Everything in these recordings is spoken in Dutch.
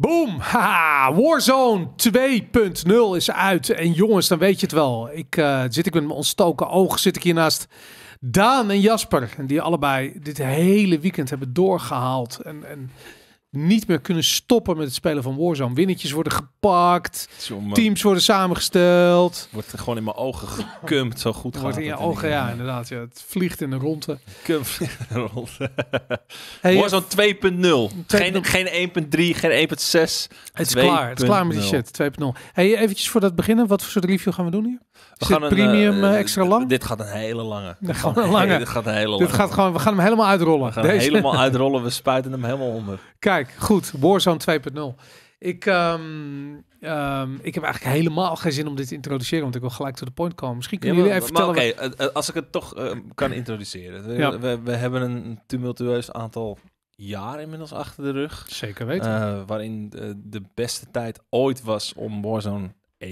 Boom! Haha, Warzone 2.0 is uit. En jongens, dan weet je het wel. Ik eh, zit ik met mijn ontstoken oog, zit ik hier naast Daan en Jasper. En die allebei dit hele weekend hebben doorgehaald. En, en niet meer kunnen stoppen met het spelen van Warzone. Winnetjes worden gepakt, eh, teams worden samengesteld. Wordt gewoon in mijn ogen gekumpt, zo goed Wordt in je ogen, ja, inderdaad. Ja, het vliegt in de ronde. Kumpt in de ronde. Hey, Warzone 2.0. Eh, geen, geen 1.3, geen 1.6. Het is klaar, het is klaar met die shit, 2.0. Hey, eventjes voor we beginnen, wat voor soort review gaan we doen hier? We gaan een, eh, premium extra lang? Dit gaat een hele lange. Dit een lange. Dit gaat een hele lange. Dit gaat gewoon, we gaan hem helemaal uitrollen. We gaan Deze. helemaal uitrollen, we spuiten hem helemaal onder. Kijk. Kijk, goed. Warzone 2.0. Ik, ehm, ehm, ik heb eigenlijk helemaal geen zin om dit te introduceren, want ik wil gelijk to the point komen. Misschien kunnen jullie even maar, vertellen... Oké, eh, eh, als ik het toch eh, kan introduceren. We, we, hebben een tumultueus aantal jaar inmiddels achter de rug. Zeker weten. waarin de, beste tijd ooit was om Warzone 1.0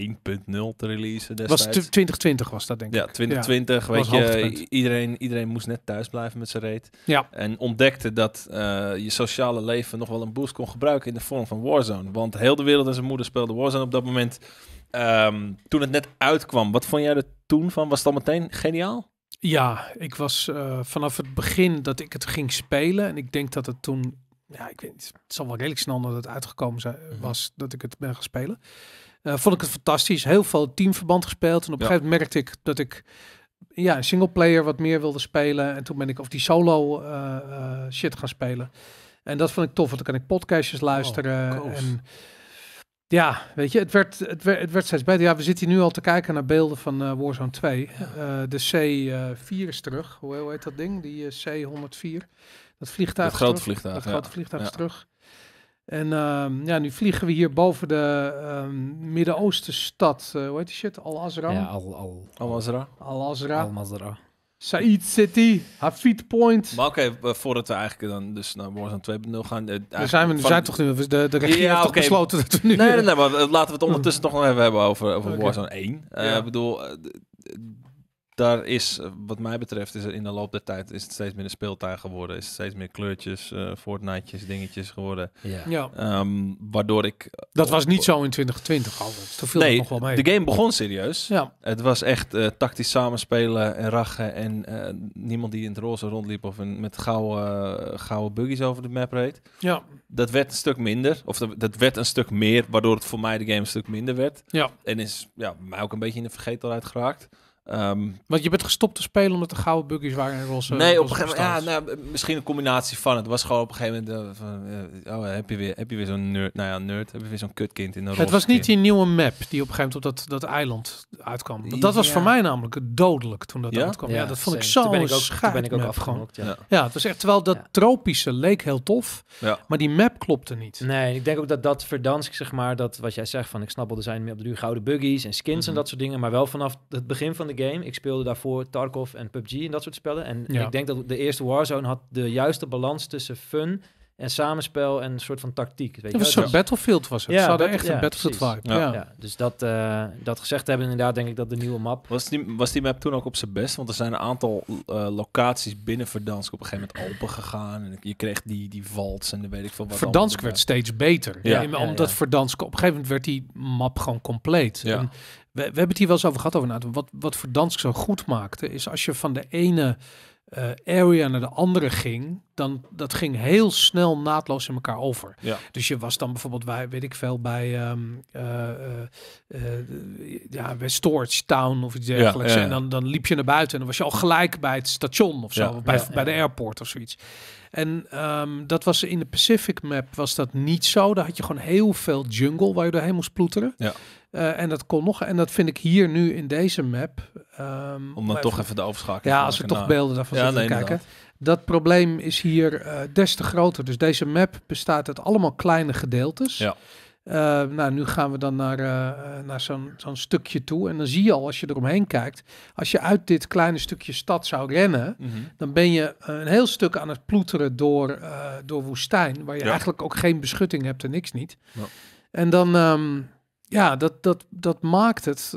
te releasen destijds. Was 2020 was dat denk ik. Ja, 2020. weet je, iedereen, iedereen moest net thuis blijven met zijn reet. Ja. En ontdekte dat eh, je sociale leven nog wel een boost kon gebruiken in de vorm van Warzone. Want heel de wereld en zijn moeder speelde Warzone op dat moment. Ehm, toen het net uitkwam, wat vond jij er toen van? Was dat meteen geniaal? Ja, ik was eh, vanaf het begin dat ik het ging spelen. En ik denk dat het toen, ja, ik weet, het zal wel redelijk snel dat het uitgekomen mhm. was, dat ik het ben gaan spelen. Eh, vond ik het fantastisch. Heel veel teamverband gespeeld. En op een gegeven moment merkte ik dat ik ja, singleplayer wat meer wilde spelen. En toen ben ik of die solo eh, eh, shit gaan spelen. En dat vond ik tof, want dan kan ik podcastjes oh, luisteren. en ja, weet je, het werd, het werd, het werd steeds beter. Ja, we zitten hier nu al te kijken naar beelden van uh, Warzone 2. de C4 is terug. Hoe, hoe heet dat ding? Die C104. Dat vliegtuig. het grote vliegtuig. het grote vliegtuig is terug. En ehm, ja, nu vliegen we hier boven de ehm, Midden-Oostenstad. Uh, eh, hoe heet die shit? Al-Azra? Ja, Al-Azra. Al Al-Azra. Al-Azra. azra al Said City, Hafid Point. Maar oké, voordat we eigenlijk dan eh, dus naar Warzone 2.0 gaan. Eh, daar zijn we van... zijn toch nu, de, de regie ja, heeft toch besloten dat we nu... Nee, nee, nee, maar laten we het ondertussen toch nog even hebben over, over okay. Warzone 1. Ja. ik bedoel, daar is, eh, wat mij betreft, is er in de loop der tijd is het steeds meer een geworden. Is het steeds meer kleurtjes, uh, dingetjes geworden. Ja. Ehm, waardoor ik... Dat was niet eh, zo in 2020 altijd. Toen viel nog wel mee. de game begon serieus. Ja. Het was echt tactisch samenspelen en rachen. En niemand die in het roze rondliep of met gouden, gouden buggies over de map reed. Ja. Dat werd een stuk minder. Of dat, dat werd een stuk meer, waardoor het voor mij de game een stuk minder werd. Ja. En is ja, mij ook een beetje in de vergetelheid geraakt. Ehm, Want je bent gestopt te spelen omdat de gouden buggies waren en roze. Nee, op een gegeven moment. Ja, nou, misschien een combinatie van. Het was gewoon op een gegeven moment. Eh, van, eh, oh, heb je weer, weer zo'n nerd? Nou ja, nerd. Heb je weer zo'n kutkind in de roze? Het was niet die nieuwe map die op een gegeven moment op dat, dat eiland uitkwam. Dat, dat was voor mij namelijk dodelijk toen dat uitkwam. Ja, dat vond ik zo. Toen ben ik ook, ben ik ook afgemokt. Ja. ja, het was echt. Terwijl dat tropische leek heel tof, maar die map klopte niet. Nee, ik denk ook dat dat verdansk, zeg maar, dat wat jij zegt van ik snap zijn er zijn op de duur gouden buggies en skins en mhm. dat soort dingen, maar wel vanaf het begin van de game. Ik speelde daarvoor Tarkov en PUBG en dat soort spellen. En ik denk dat de eerste Warzone had de juiste balans tussen fun en samenspel en een soort van tactiek. Weet een soort Battlefield was het. Ja, Ze echt een Battlefield precies. vibe. Ja. ja. dus dat, uh, dat gezegd hebben inderdaad denk ik dat de nieuwe map... Was die, was die map toen ook op zijn best? Want er zijn een aantal eh, locaties binnen Verdansk op een gegeven moment open gegaan. En je kreeg die, die vaults en dan weet ik veel wat. Verdansk werd steeds beter. Ja. omdat Verdansk... Op een gegeven moment werd die map gewoon compleet. Ja. we, we hebben het hier wel eens over gehad over Wat, wat Verdansk zo goed maakte is als je van de ene eh, area naar de andere ging, dan dat ging heel snel naadloos in elkaar over. Ja. Dus je was dan bijvoorbeeld bij, weet ik veel, bij um, uh, ja, Storage Town of iets dergelijks. en dan, dan liep je naar buiten en dan was je al gelijk bij het station of zo, of bij, bij de airport of zoiets. En ehm, dat was in de Pacific Map was dat niet zo. Daar had je gewoon heel veel jungle waar je doorheen moest ploeteren. Ja. en dat kon nog. En dat vind ik hier nu in deze map Ehm, om dan toch even, de overschakeling Ja, als we toch eh, beelden daarvan ja, kijken. Dat probleem is hier eh, des te groter. Dus deze map bestaat uit allemaal kleine gedeeltes. Ja. Ehm, nou, nu gaan we dan naar, eh, naar zo'n zo'n stukje toe. En dan zie je al, als je eromheen kijkt, als je uit dit kleine stukje stad zou rennen, mhm. dan ben je een heel stuk aan het ploeteren door, door woestijn, waar je eigenlijk ook geen beschutting hebt en niks niet. Ja. En dan, ehm, ja, dat, dat, dat maakt het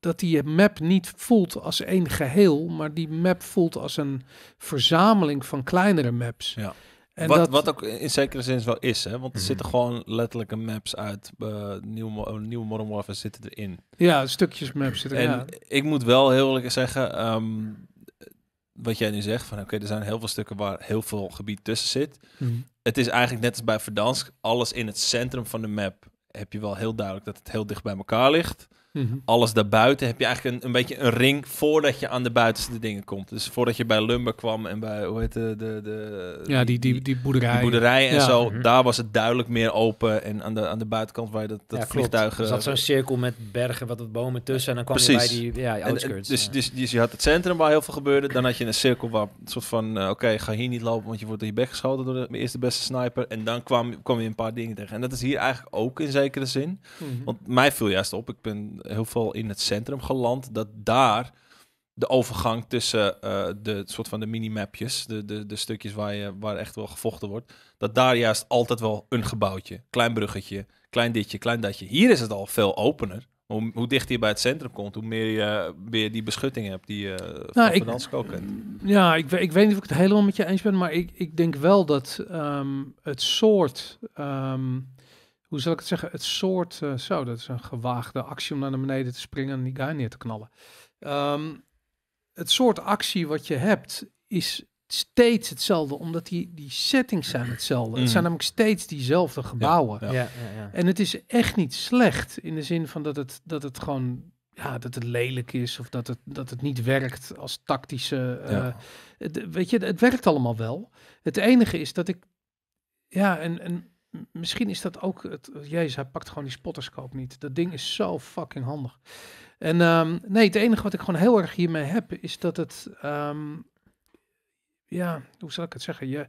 dat die map niet voelt als één geheel, maar die map voelt als een verzameling van kleinere maps. Ja. En wat, dat... wat ook in zekere zin wel is, hè? want er mhm. zitten gewoon letterlijke maps uit uh, eh, nieuwe, eh, nieuwe Modern Warfare zitten erin. Ja, stukjes maps zitten erin. ik moet wel heel eerlijk zeggen, ehm, wat jij nu zegt, van oké, er zijn heel veel stukken waar heel veel gebied tussen zit. Mhm. Het is eigenlijk net als bij Verdansk, alles in het centrum van de map heb je wel heel duidelijk dat het heel dicht bij elkaar ligt. Mhm. Alles daarbuiten heb je eigenlijk een, een beetje een ring voordat je aan de buitenste dingen komt. Dus voordat je bij Lumber kwam en bij, hoe heet de... de, de ja, die, die, die boerderij. Die boerderij en zo, mhm. daar was het duidelijk meer open. En aan de, aan de buitenkant waar je dat, dat ja, vliegtuig... zo'n cirkel met bergen, wat, wat bomen tussen. En dan kwam je bij die ja, En, dus, dus, dus, je had het centrum waar heel veel gebeurde. Dan had je een cirkel waar een soort van, eh, oké, ga hier niet lopen, want je wordt je bek geschoten door de eerste beste sniper. En dan kwam, kwam je een paar dingen tegen. En dat is hier eigenlijk ook in zekere zin. Mhm. Want mij viel juist op, ik ben heel veel in het centrum geland, dat daar de overgang tussen eh, de soort van de minimapjes, de, de, de stukjes waar, je, waar echt wel gevochten wordt, dat daar juist altijd wel een gebouwtje, klein bruggetje, klein ditje, klein datje. Hier is het al veel opener. Hoe, hoe dichter je bij het centrum komt, hoe meer je, weer die beschutting hebt die je eh, nou, van dan ook kent. Ja, ik, ik weet niet of ik het helemaal met je eens ben, maar ik, ik denk wel dat ehm, het soort ehm, hoe zal ik het zeggen, het soort, uh, zo, dat is een gewaagde actie om naar beneden te springen en die guy neer te knallen. Ehm, het soort actie wat je hebt is steeds hetzelfde, omdat die, die settings zijn hetzelfde. Het mm. zijn namelijk steeds diezelfde gebouwen. Ja, ja. Ja, en het is echt niet slecht in de zin van dat het, dat het gewoon ja, dat het lelijk is of dat het, dat het niet werkt als tactische. Eh, het, weet je, het werkt allemaal wel. Het enige is dat ik. Ja, en, en misschien is dat ook het. Jezus, hij pakt gewoon die spotterscoop niet. Dat ding is zo fucking handig. En ehm, nee, het enige wat ik gewoon heel erg hiermee heb, is dat het. Ehm, ja, hoe zal ik het zeggen? Je,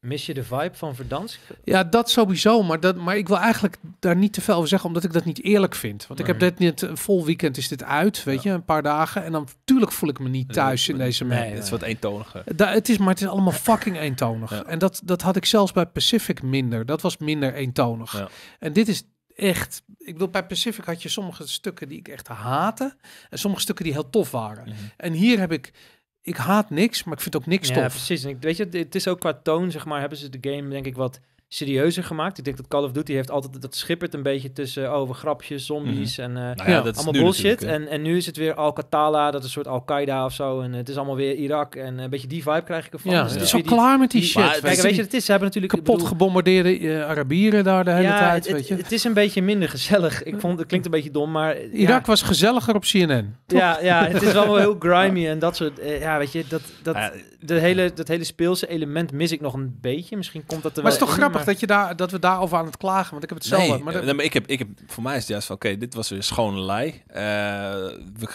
Mis je de vibe van Verdansk? Ja, dat sowieso. Maar, dat, maar ik wil eigenlijk daar niet te veel over zeggen, omdat ik dat niet eerlijk vind. Want ik heb dit net een eh, vol weekend is dit uit, weet je, een paar dagen. En dan natuurlijk voel ik me niet thuis in deze nee, nee, het is wat eentoniger. Da, het is, maar het is allemaal fucking eentonig. En dat, dat had ik zelfs bij Pacific minder. Dat was minder eentonig. En dit is echt. Ik bedoel, bij Pacific had je sommige stukken die ik echt haatte. En sommige stukken die heel tof waren. Mhm. En hier heb ik ik haat niks, maar ik vind ook niks ja, tof. precies. ik, weet je, het is ook qua toon, zeg maar, hebben ze de game denk ik wat serieuzer gemaakt. Ik denk dat Call of Duty heeft altijd dat schippert een beetje tussen over oh, grapjes, zombies mhm. en eh, nou allemaal bullshit. En, en nu is het weer Al-Qatala, dat is een soort Al-Qaeda of zo. En het is allemaal weer Irak. En een beetje die vibe krijg ik ervan. Ja, dus het is al klaar met die, shit. kijk, weet je, het is, ze hebben natuurlijk kapot gebombardeerde eh, Arabieren daar de hele tijd. Het, weet je. het is een beetje minder gezellig. Ik vond het klinkt een beetje dom, maar Irak was gezelliger op CNN. Ja, ja, het is wel heel grimy en dat soort. Eh, ja, weet je, dat, dat, de hele, dat hele speelse element mis ik nog een beetje. Misschien komt dat er maar wel. Maar is toch grappig? dat, je daar, dat we daarover aan het klagen, want ik heb het Nee, maar, eh, nee, maar ik heb, ik heb, voor mij is het juist van, oké, dit was weer schone lei. Eh,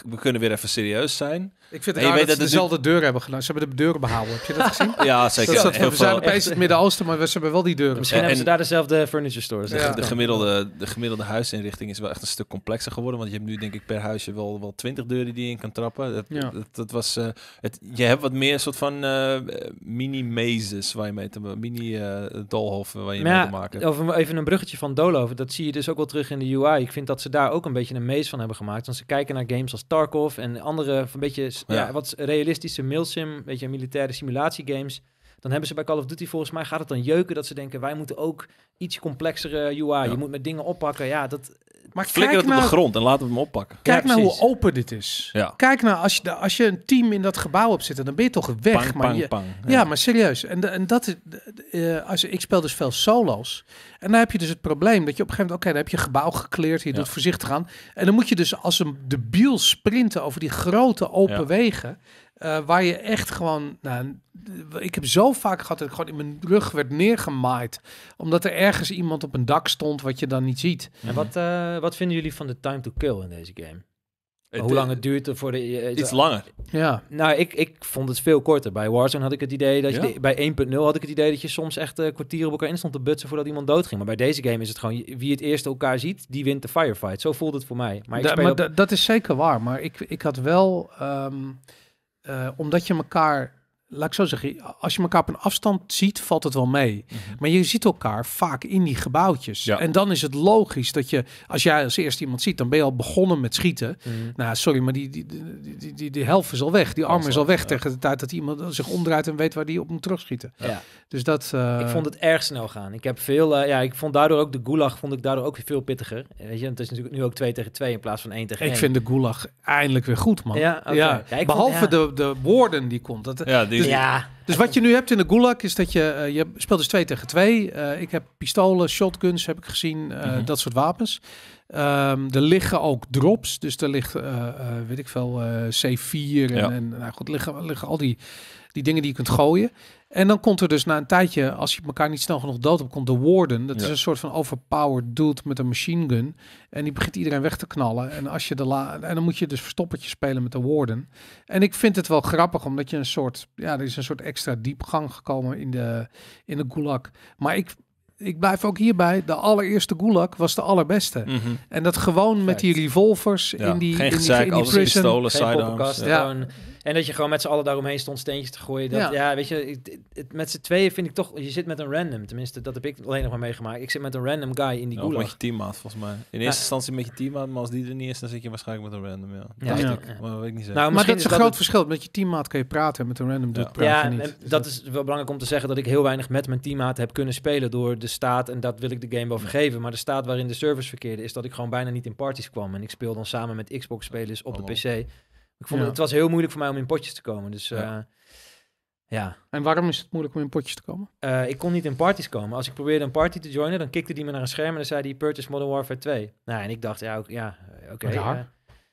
we, kunnen weer even serieus zijn. Ik vind het raar dat, ze dezelfde deur hebben gedaan. Ze hebben de deuren behouden. Heb je dat gezien? ja, zeker. Dat, dat, heel we zijn het Midden-Oosten, maar we hebben wel die deuren. Misschien hebben ze daar dezelfde furniture store. De, gemiddelde, de gemiddelde huisinrichting is wel echt een stuk complexer geworden. Want je hebt nu denk ik per huisje wel, wel twintig deuren die je in kan trappen. Dat, ja. dat, was, eh, het, je hebt wat meer soort van uh, eh, mini-mazes waar je mee te mini uh, waar je mee te maken hebt. Over, even een bruggetje van Doolhoven. Dat zie je dus ook wel terug in de UI. Ik vind dat ze daar ook een beetje een maze van hebben gemaakt. Want ze kijken naar games als Tarkov en andere een beetje dus, ja, wat realistische milsim, weet je, militaire simulatiegames. Dan hebben ze bij Call of Duty volgens mij gaat het dan jeuken dat ze denken wij moeten ook iets complexere UI. Je moet met dingen oppakken. Ja, dat. Maar flikker het nou, op de nou- grond en laten we hem oppakken. Kijk ja, nou hoe open dit is. Kijk nou, als je, als je een team in dat gebouw hebt zitten, dan ben je toch weg. maar je, ja. maar serieus. En, en dat eh, als, ik speel dus veel solos. En dan heb je dus het probleem dat je op een gegeven moment, oké, dan heb je gebouw gekleerd, je doet voorzichtig aan. En dan moet je dus als een debiel sprinten over die grote open wegen, eh, waar je echt gewoon, nou, ik heb zo vaak gehad dat ik gewoon in mijn rug werd neergemaaid, omdat er ergens iemand op een dak stond wat je dan niet ziet. En wat, mhm. eh, wat vinden jullie van de time to kill in deze game? Het, Hoe eh, lang het duurt eh, voor de... Eh, iets langer. Ja, nou, ik, ik vond het veel korter. Bij Warzone had ik het idee dat je... bij 1.0 had ik het idee dat je soms echt uh, kwartieren op elkaar instond te butsen voordat iemand doodging. Maar bij deze game is het gewoon, wie het eerst elkaar ziet, die wint de firefight. Zo voelt het voor mij. Maar, dat is zeker waar. Maar ik, ik had wel... Ehm, omdat je elkaar laat ik zo zeggen, als je elkaar op een afstand ziet, valt het wel mee. Mhm. Maar je ziet elkaar vaak in die gebouwtjes. Ja. En dan is het logisch dat je, als jij als eerste iemand ziet, dan ben je al begonnen met schieten. Mm Nou, sorry, maar die, die, die, die, die helft is al weg. Die arm is al weg tegen de tijd dat iemand zich omdraait en weet waar die op moet terugschieten. Ja. Dus dat... Eh, ik vond het erg snel gaan. Ik heb veel, eh, ja, ik vond daardoor ook de gulag, vond ik daardoor ook veel pittiger. Weet je, het is natuurlijk nu ook twee tegen twee in plaats van één tegen één. Ik vind de gulag eindelijk weer goed, man. Ja, ja. Behalve de, de woorden die komt. Dat, ja, dus, ja. dus wat je nu hebt in de gulag is dat je, eh, je speelt dus twee tegen twee. Eh, ik heb pistolen, shotguns heb ik gezien, eh, mhm. dat soort wapens. Ehm, er liggen ook drops, dus er ligt, weet ik veel, C4 en, en nou goed, liggen, liggen al die, die dingen die je kunt gooien. En dan komt er dus na een tijdje, als je elkaar niet snel genoeg dood op komt de Warden. Dat is een soort van overpowered dude met een machine gun. En die begint iedereen weg te knallen. En, als je de en dan moet je dus verstoppertje spelen met de Warden. En ik vind het wel grappig, omdat je een soort, ja, er is een soort extra diepgang gekomen in de, in de gulag. Maar ik, ik blijf ook hierbij, de allereerste Gulag was de allerbeste. Mhm. En dat gewoon met die revolvers ja, in die, in die, in prison. ja. En dat je gewoon met z'n allen daaromheen stond steentjes te gooien. Dat, ja. weet je, ik, het, met z'n tweeën vind ik toch... Je zit met een random, tenminste, dat heb ik alleen nog maar meegemaakt. Ik zit met een random guy in die groep. Oh, met je teammaat, volgens mij. In eerste instantie met je teammaat, maar als die er niet is, dan zit je waarschijnlijk met een random, ja. ja, Maar dat weet ik niet nou, maar dat is een groot verschil. Met je teammaat kun je praten, met een random doet praat je niet. En dat, is wel belangrijk om te zeggen dat ik heel weinig met mijn teammaat heb kunnen spelen door de staat, en dat wil ik de game wel vergeven, maar de staat waarin de service verkeerde is dat ik gewoon bijna niet in parties kwam. En ik speel dan samen met Xbox-spelers op de PC. Ik vond het was heel moeilijk voor mij om in potjes te komen. Dus ja. Eh, ja. En waarom is het moeilijk om in potjes te komen? Eh, ik kon niet in parties komen. Als ik probeerde een party te joinen, dan kikte die me naar een scherm en dan zei die Purchase Modern Warfare 2. Nou, en ik dacht, ja, ook, ja eh, oké.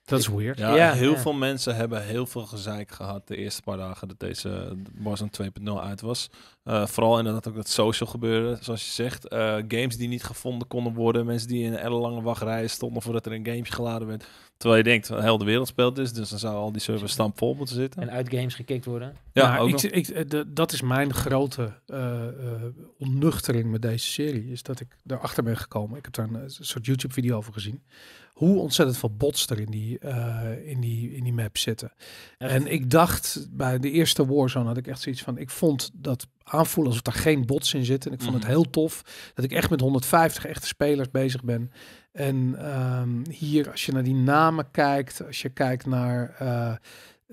Dat is weird. Ja, heel veel mensen hebben heel veel gezeik gehad de eerste paar dagen dat deze Warzone 2.0 uit was. Eh, vooral inderdaad ook dat social gebeurde, zoals je zegt. Eh, games die niet gevonden konden worden. Mensen die in een lange wachtrij stonden voordat er een gamepje geladen werd. Terwijl je denkt, heel de wereld speelt is, dus, dus dan zou al die servers stampvol moeten zitten. En uit games gekikt worden. Ja, ik, ik, eh, dat is mijn grote uh, onnuchtering met deze serie. Is dat ik erachter ben gekomen. Ik heb daar een soort YouTube-video over gezien hoe ontzettend veel bots er in die, eh, in die, in die map zitten. En ik dacht bij de eerste Warzone had ik echt zoiets van, ik vond dat aanvoelen alsof daar geen bots in zitten. En ik vond het mhm. heel tof dat ik echt met 150 echte spelers bezig ben. En ehm, hier, als je naar die namen kijkt, als je kijkt naar... Eh,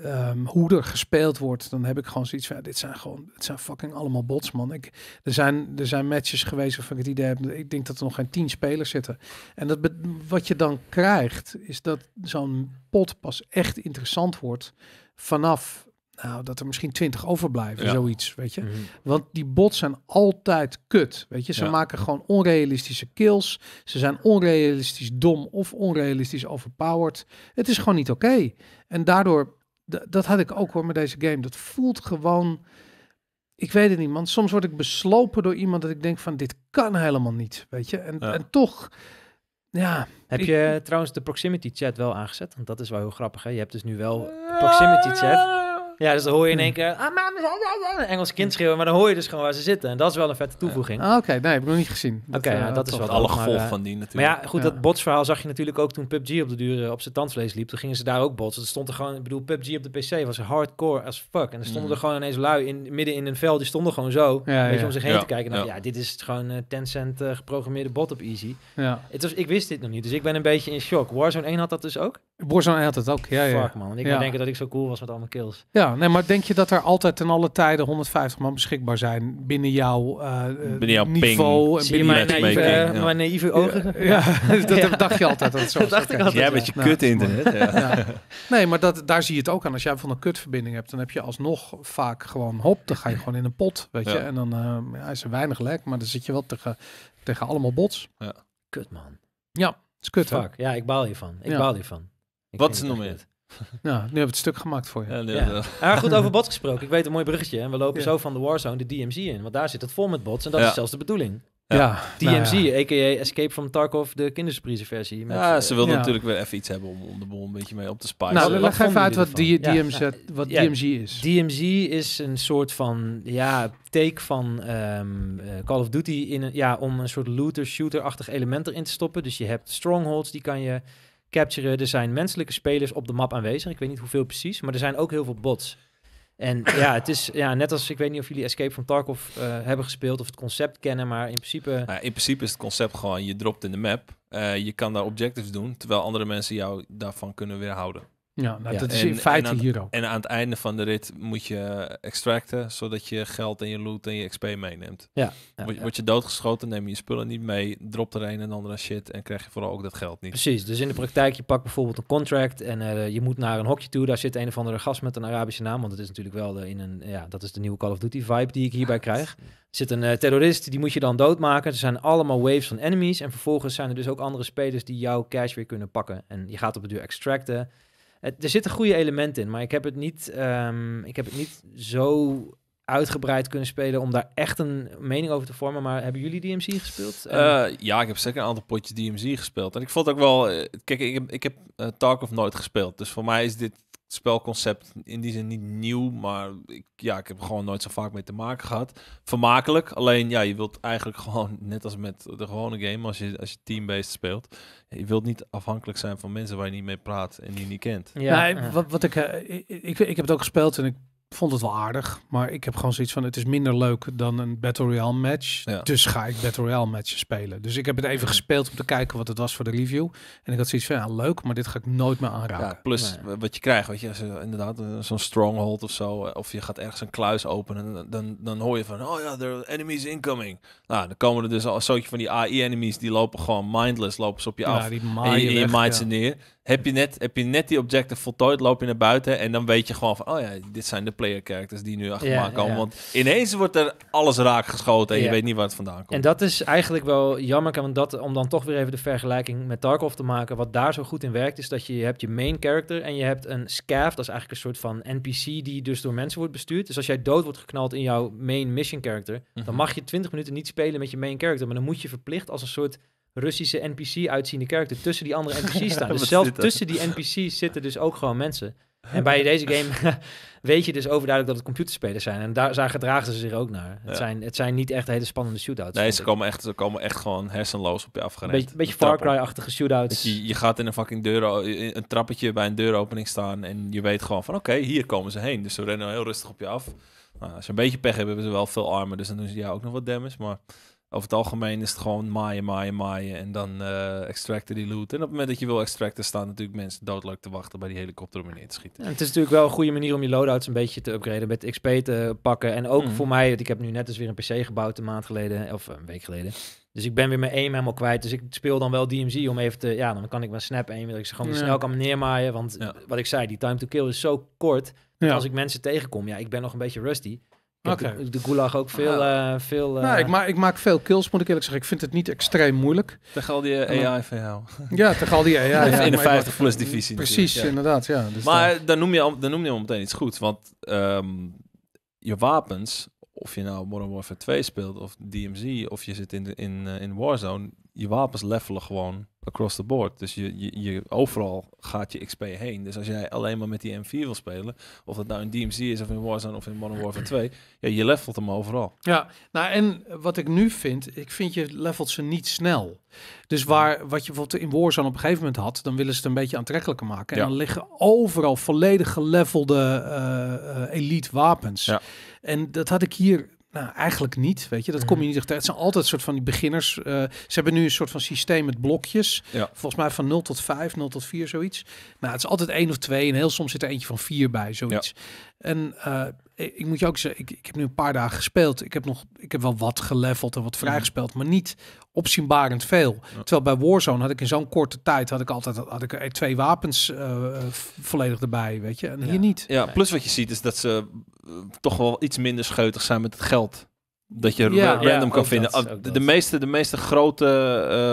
um, hoe er gespeeld wordt, dan heb ik gewoon zoiets van, dit zijn gewoon, het zijn fucking allemaal bots, man. Ik, er, zijn, er zijn matches geweest waarvan ik het idee heb, ik denk dat er nog geen tien spelers zitten. En dat, wat je dan krijgt, is dat zo'n pot pas echt interessant wordt vanaf nou, dat er misschien twintig overblijven, zoiets, weet je. Mhm. Want die bots zijn altijd kut, weet je. Ze maken gewoon onrealistische kills. Ze zijn onrealistisch dom of onrealistisch overpowered. Het is gewoon niet oké. En daardoor dat had ik ook hoor met deze game. Dat voelt gewoon. Ik weet het niet, man. Soms word ik beslopen door iemand dat ik denk van dit kan helemaal niet, weet je. En, en toch, ja. Heb je trouwens de proximity chat wel aangezet? Want dat is wel heel grappig, hè? Je hebt dus nu wel proximity chat. Ja, dus dan hoor je in één hmm. keer... Ah, mama, Engels kind schreeuwen, maar dan hoor je dus gewoon waar ze zitten. En dat is wel een vette toevoeging. Ah, oké. Nee, heb ik nog niet gezien. Oké, ja, eh, dat is wel... Alle gevolg eh, van die natuurlijk. Maar ja, goed, dat botsverhaal zag je natuurlijk ook toen PUBG op de dure eh, op zijn tandvlees liep. Toen gingen ze daar ook botsen. Er stond er gewoon... Ik bedoel, PUBG op de PC was hardcore as fuck. En er stonden hmm. er gewoon ineens lui in, midden in een veld. Die stonden gewoon zo, weet je, om zich heen te kijken. Nou, ja. dit is gewoon uh, Tencent geprogrammeerde bot op Easy. Ja. Het was, ik wist dit nog niet, dus ik ben een beetje in shock. Warzone 1 had dat dus ook? Warzone had het ook, ja. ja. man, ik ja. denk dat ik zo cool was met mijn kills. Ja, nee, maar denk je dat er altijd en alle tijden 150 man beschikbaar zijn binnen jouw, uh, binnen jouw niveau? Ping. En binnen mijn eh, naïeve, mijn ogen? Ja, dat dacht je altijd. Dat, zo dat dacht ik altijd. Jij met je kut internet. Nee, maar dat, daar zie je het ook aan. Als jij van een kutverbinding hebt, dan heb je alsnog vaak gewoon hop, dan ga je gewoon in een pot, weet je. En dan uh, is er weinig lek, maar dan zit je wel tegen, tegen allemaal bots. Ja. Kut man. Ja, het is kut. Fuck, ja, ik baal hiervan. Ik baal hiervan. Wat is het Nou, nu heb ik het stuk gemaakt voor je. Ja, ja. goed, over bots gesproken. Ik weet een mooi bruggetje. En we lopen zo van de Warzone de DMZ in. Want daar zit het vol met bots. En dat is zelfs de bedoeling. Ja. Nou DMZ, a.k.a. Escape from Tarkov, de kindersurprise versie. ja, ze eh, wilden natuurlijk weer even iets hebben om, de boel een beetje mee op te spijzen. Nou, leg even uit wat, die, DMZ, wat DMZ is. DMZ is een soort van, ja, take van ehm, eh, Call of Duty in een, ja, om een soort looter-shooter-achtig element erin te stoppen. Dus je hebt strongholds, die kan je capturen. Er zijn menselijke spelers op de map aanwezig. Ik weet niet hoeveel precies, maar er zijn ook heel veel bots. En ja, het is ja, net als ik weet niet of jullie Escape from Tarkov uh, hebben gespeeld of het concept kennen, maar in principe. Nou in principe is het concept gewoon: je dropt in de map, eh, je kan daar objectives doen, terwijl andere mensen jou daarvan kunnen weerhouden. Ja, nou, dat is en, in feite aan, hier En aan het einde van de rit moet je extracten, zodat je geld en je loot en je XP meeneemt. Ja, ja, word, je doodgeschoten, neem je, spullen niet mee, drop er een en ander shit en krijg je vooral ook dat geld niet. Precies, dus in de praktijk, je pakt bijvoorbeeld een contract en eh, je moet naar een hokje toe, daar zit een of andere gast met een Arabische naam, want het is natuurlijk wel de, eh, in een, ja, dat is de nieuwe Call of Duty vibe die ik hierbij krijg. Er zit een eh, terrorist, die moet je dan doodmaken. Er zijn allemaal waves van enemies en vervolgens zijn er dus ook andere spelers die jouw cash weer kunnen pakken. En je gaat op de duur extracten. Er er zitten goede elementen in, maar ik heb het niet, ehm, ik heb het niet zo uitgebreid kunnen spelen om daar echt een mening over te vormen. Maar hebben jullie DMC gespeeld? Eh, ja, ik heb zeker een aantal potjes DMC gespeeld. En ik vond ook wel... Eh, kijk, ik heb, ik heb uh, Tarkov nooit gespeeld. Dus voor mij is dit spelconcept in die zin niet nieuw, maar ik, ja, ik heb gewoon nooit zo vaak mee te maken gehad. Vermakelijk, alleen ja, je wilt eigenlijk gewoon, net als met de gewone game, als je, als je team speelt, je wilt niet afhankelijk zijn van mensen waar je niet mee praat en die je niet kent. Ja, wat, wat ik, eh, ik, ik, ik, heb het ook gespeeld en ik vond het wel aardig. Maar ik heb gewoon zoiets van: het is minder leuk dan een Battle Royale match. Dus ga ik Battle Royale matchen spelen. Dus ik heb het even gespeeld om te kijken wat het was voor de review. En ik had zoiets van: ja, leuk, maar dit ga ik nooit meer aanraken. plus wat je krijgt, weet je, als je inderdaad eh, zo'n stronghold of zo. Eh, of je gaat ergens een kluis openen. Dan, dan hoor je van: oh ja, er enemies incoming. Nou, dan komen er dus al een van die AI-enemies. Die lopen gewoon mindless, lopen ze op je ja, af. Die en je, je ze neer. Heb je, net, heb je net die objecten voltooid, loop je naar buiten. En dan weet je gewoon van: oh ja, dit zijn de player characters die nu achter elkaar komen. Want ineens wordt er alles raak geschoten en je weet niet waar het vandaan komt. En dat is eigenlijk wel jammer, want dat, om dan toch weer even de vergelijking met Tarkov te maken, wat daar zo goed in werkt, is dat je, je hebt je main character en je hebt een scav, dat is eigenlijk een soort van NPC die dus door mensen wordt bestuurd. Dus als jij dood wordt geknald in jouw main mission character, dan mhm. mag je 20 minuten niet spelen met je main character, maar dan moet je verplicht als een soort Russische NPC uitziende character tussen die andere NPC's staan. dus zelfs tussen die NPC's zitten dus ook gewoon mensen. En bij deze game weet je dus overduidelijk dat het computerspelers zijn. En daar, daar gedragen ze zich ook naar. Het, zijn, het zijn niet echt hele spannende shootouts. Nee, ze komen, echt, ze komen echt gewoon hersenloos op je afgerend. Beetje, Far Cry-achtige shootouts. Je, je, gaat in een fucking deur, een trappetje bij een deuropening staan. En je weet gewoon van oké, hier komen ze heen. Dus ze rennen heel rustig op je af. Nou, als ze een beetje pech hebben, hebben ze wel veel armen. Dus dan doen ze jou ook nog wat damage. Maar over het algemeen is het gewoon maaien, maaien, maaien en dan uh, eh, extracten die loot. En op het moment dat je wil extracten, staan natuurlijk mensen doodleuk te wachten bij die helikopter om neer te schieten. het is natuurlijk wel een goede manier om je loadouts een beetje te upgraden, met XP te pakken. En ook mhm. voor mij, ik heb nu net eens dus weer een PC gebouwd een maand geleden, of een week geleden. Dus ik ben weer mijn aim helemaal kwijt. Dus ik speel dan wel DMZ om even te... Ja, dan kan ik mijn snap aim, dat ik ze gewoon snel kan neermaaien. Want wat ik zei, die time to kill is zo kort. Ja. Als ik mensen tegenkom, ja, ik ben nog een beetje rusty. De, de, gulag ook veel... Eh, veel Nou, eh, ik, ma ik, maak veel kills, moet ik eerlijk zeggen. Ik vind het niet extreem moeilijk. Tegen al die eh, AI van jou. Ja, tegen al die AI. in ja, 50 plus divisie. Precies, inderdaad. Ja. Dus maar dan... noem je, al, dan noem je al meteen iets goed. Want ehm, je wapens, of je nou Modern Warfare 2 speelt of DMZ... of je zit in, de, in, in Warzone je wapens levelen gewoon across the board. Dus je, je, je, overal gaat je XP heen. Dus als jij alleen maar met die M4 wil spelen, of dat nou in DMC is of in Warzone of in Modern Warfare 2, ja, je levelt hem overal. Ja, nou en wat ik nu vind, ik vind je levelt ze niet snel. Dus waar wat je bijvoorbeeld in Warzone op een gegeven moment had, dan willen ze het een beetje aantrekkelijker maken. En dan liggen overal volledig gelevelde eh, eh, elite wapens. Ja. En dat had ik hier nou, eigenlijk niet, weet je. Dat kom mhm. je niet echt Het zijn altijd soort van die beginners. Eh, ze hebben nu een soort van systeem met blokjes. Ja. Volgens mij van 0 tot 5, 0 tot 4, zoiets. Nou, het is altijd één of twee. En heel soms zit er eentje van vier bij, zoiets. En eh, ik moet je ook zeggen, ik, ik, heb nu een paar dagen gespeeld. Ik heb nog, ik heb wel wat geleveld en wat mhm. vrijgespeeld, maar niet opzienbarend veel. Terwijl bij Warzone had ik in zo'n korte tijd had ik altijd had ik twee wapens eh, volledig erbij, weet je. En hier niet. Ja, plus wat je ziet is dat ze eh, toch wel iets minder scheutig zijn met het geld. Dat je random kan vinden. Ah, de, meeste, de meeste grote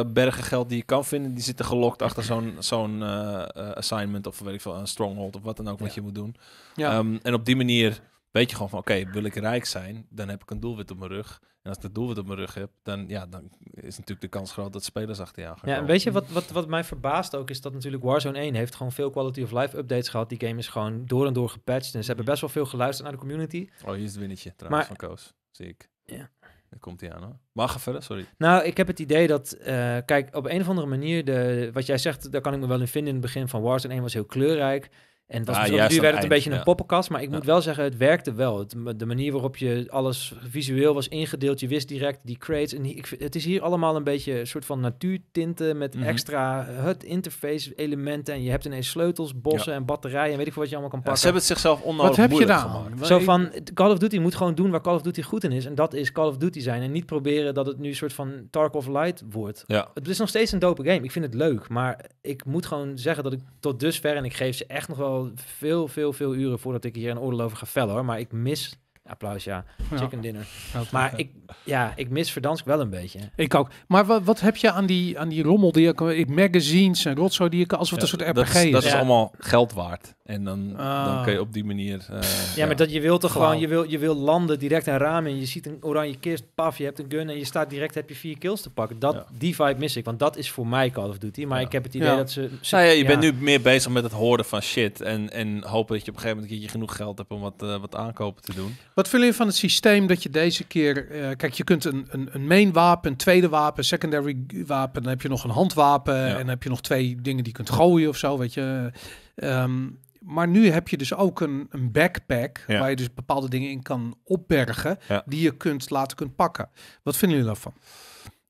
uh, bergen geld die je kan vinden, die zitten gelokt achter zo'n eh, assignment of weet ik veel, een stronghold of wat dan ook wat je moet doen. Ehm, en op die manier weet je gewoon van, oké, wil ik rijk zijn, dan heb ik een doelwit op mijn rug. En als ik dat doelwit op mijn rug heb, dan, ja, dan is natuurlijk de kans groot dat spelers achter je gaan Ja, en weet je wat, wat, wat mij verbaast ook, is dat natuurlijk Warzone 1 heeft gewoon veel quality of life updates gehad. Die game is gewoon door en door gepatcht. En ze hebben best wel veel geluisterd naar de community. Oh, hier is het winnetje trouwens van Koos, zie ik. Ja. Daar komt hij aan hoor. Mag verder, sorry. Nou, ik heb het idee dat, eh, kijk, op een of andere manier, de, wat jij zegt, daar kan ik me wel in vinden. In het begin van Warzone 1 was heel kleurrijk. En het ah, was nu werd het een beetje een poppenkast, maar ik moet wel zeggen, het werkte wel. de manier waarop je alles visueel was ingedeeld, je wist direct die crates. En ik, het is hier allemaal een beetje een soort van natuurtinten met mhm. extra eh, het interface elementen. En je hebt ineens sleutels, bossen en batterijen en weet ik veel wat je allemaal kan pakken. ze hebben het zichzelf onnodig Wat heb je daar? Gemaakt. Zo van, Call of Duty moet gewoon doen waar Call of Duty goed in is. En dat is Call of Duty zijn. En niet proberen dat het nu een soort van of Light wordt. Het is nog steeds een dope game. Ik vind het leuk, maar ik moet gewoon zeggen dat ik tot dusver, en ik geef ze echt nog wel veel, veel, veel uren voordat ik hier een oordeel over ga vellen hoor. Maar ik mis applaus, ja. Chicken dinner. maar ik, ja, ik mis Verdansk wel een beetje. Ik ook. Maar wat, wat heb je aan die, aan die rommel die ik, magazines en rotzooi die ik, als het een soort RPG dat is? allemaal geld waard. En dan, dan ah. kun je op die manier. Eh, ja, maar dat je wilt toch gewoon, je wil, je wil landen direct een ramen en je ziet een oranje kist, paf, je hebt een gun en je staat direct, heb je vier kills te pakken. Dat, Die vibe mis ik, want dat is voor mij Call of Duty. Maar ik heb het idee dat ze. ze nou je bent nu meer bezig met het hoorden van shit en, en hopen dat je op een gegeven moment je genoeg geld hebt om wat, eh, wat aankopen te doen. Wat vind je van het systeem dat je deze keer. Eh, kijk, je kunt een, een, een main wapen, een tweede wapen, secondary wapen, dan heb je nog een handwapen en dan heb je nog twee dingen die je kunt gooien of zo, weet je. Ehm, maar nu heb je dus ook een, een backpack waar je dus bepaalde dingen in kan opbergen die je kunt laten kunt pakken. Wat vinden jullie daarvan?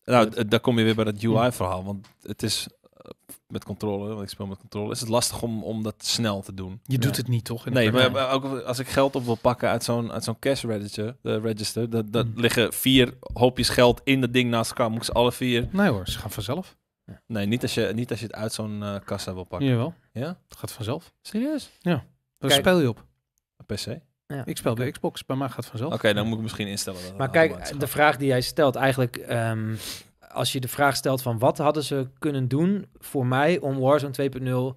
Nou, daar kom je weer bij dat UI-verhaal, want het is eh, met controle, want ik speel met controle, is het lastig om, om dat snel te doen. Je doet het niet, toch? Nee, maar eh, ook als ik geld op wil pakken uit zo'n uit zo'n cash register, de register dat, dat hmm. liggen vier hoopjes geld in dat ding naast elkaar. Moet ze alle vier... Nee hoor, ze gaan vanzelf. Nee, niet als, je, niet als je het uit zo'n eh, kassa wil pakken. Jawel. Ja? Dat gaat vanzelf. Serieus? Ja. Waar speel je op? PC. Ja. Ik speel de Xbox, bij mij gaat vanzelf. Oké, dan moet ik misschien instellen. Dat maar kijk, de vraag die jij stelt, eigenlijk... Ehm, als je de vraag stelt van wat hadden ze kunnen doen voor mij om Warzone 2.0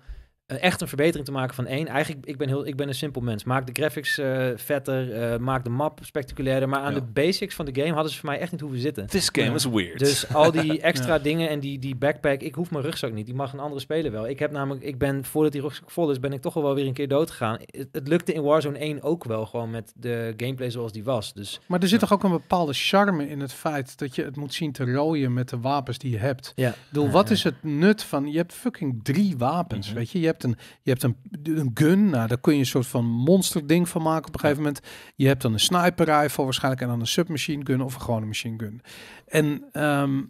eh, echt een verbetering te maken van één. Eigenlijk, ik ben, heel, ik ben een simpel mens. Maak de graphics eh, vetter, eh, maak de map spectaculairder. Maar aan de basics van de game hadden ze voor mij echt niet hoeven zitten. This game is weird. Dus al die extra dingen en die, die backpack, ik hoef mijn rugzak niet. Die mag een andere speler wel. Ik heb namelijk, ik ben, voordat die rugzak vol is, ben ik toch al wel weer een keer dood gegaan. Het, het, lukte in Warzone 1 ook wel gewoon met de gameplay zoals die was. Dus, maar er zit toch ook een bepaalde charme in het feit dat je het moet zien te rooien met de wapens die je hebt. Ja. wat is het nut van, je hebt fucking drie wapens, mhm. weet je. Je hebt een, je hebt een, een gun, nou, daar kun je een soort van monster ding van maken op een gegeven moment. Je hebt dan een sniper rifle waarschijnlijk en dan een submachine gun of een gewone machine gun. En, ehm,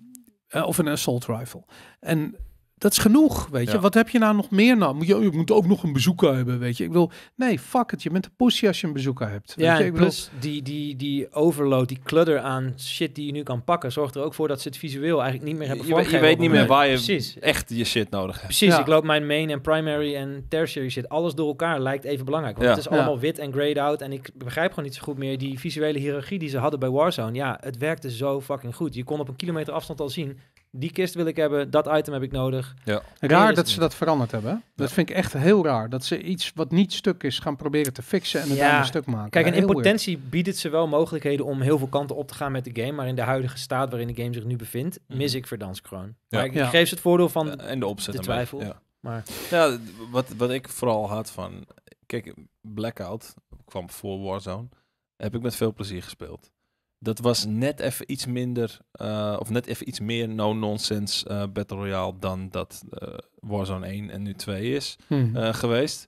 eh, of een assault rifle. En dat is genoeg, weet je. Wat heb je nou nog meer nou? Moet je, je, moet ook nog een bezoeker hebben, weet je. Ik wil, nee, fuck het. Je bent een pussy als je een bezoeker hebt. Weet ja, je? Ik plus bedoel... die, die, die overload, die clutter aan shit die je nu kan pakken... zorgt er ook voor dat ze het visueel eigenlijk niet meer hebben Je, weet, je weet niet meer waar je Precies. echt je shit nodig hebt. Precies, ik loop mijn main en primary en tertiary shit. Alles door elkaar lijkt even belangrijk. Want ja. het is allemaal wit en grayed out. En ik begrijp gewoon niet zo goed meer die visuele hiërarchie die ze hadden bij Warzone. Ja, het werkte zo fucking goed. Je kon op een kilometer afstand al zien die kist wil ik hebben, dat item heb ik nodig. Ja. Raar dat ze dat veranderd hebben. Dat vind ik echt heel raar. Dat ze iets wat niet stuk is gaan proberen te fixen en het een stuk maken. Kijk, en in potentie biedt het ze wel mogelijkheden om heel veel kanten op te gaan met de game. Maar in de huidige staat waarin de game zich nu bevindt, mhm. mis ik Verdansk gewoon. Maar ik, geef ze het voordeel van en de, opzet de twijfel. Maar... ja, wat, wat ik vooral had van... Kijk, Blackout kwam voor Warzone. Heb ik met veel plezier gespeeld. Dat was net even iets minder, eh, of net even iets meer no-nonsense eh, Battle Royale dan dat eh, Warzone 1 en nu 2 is hmm. geweest.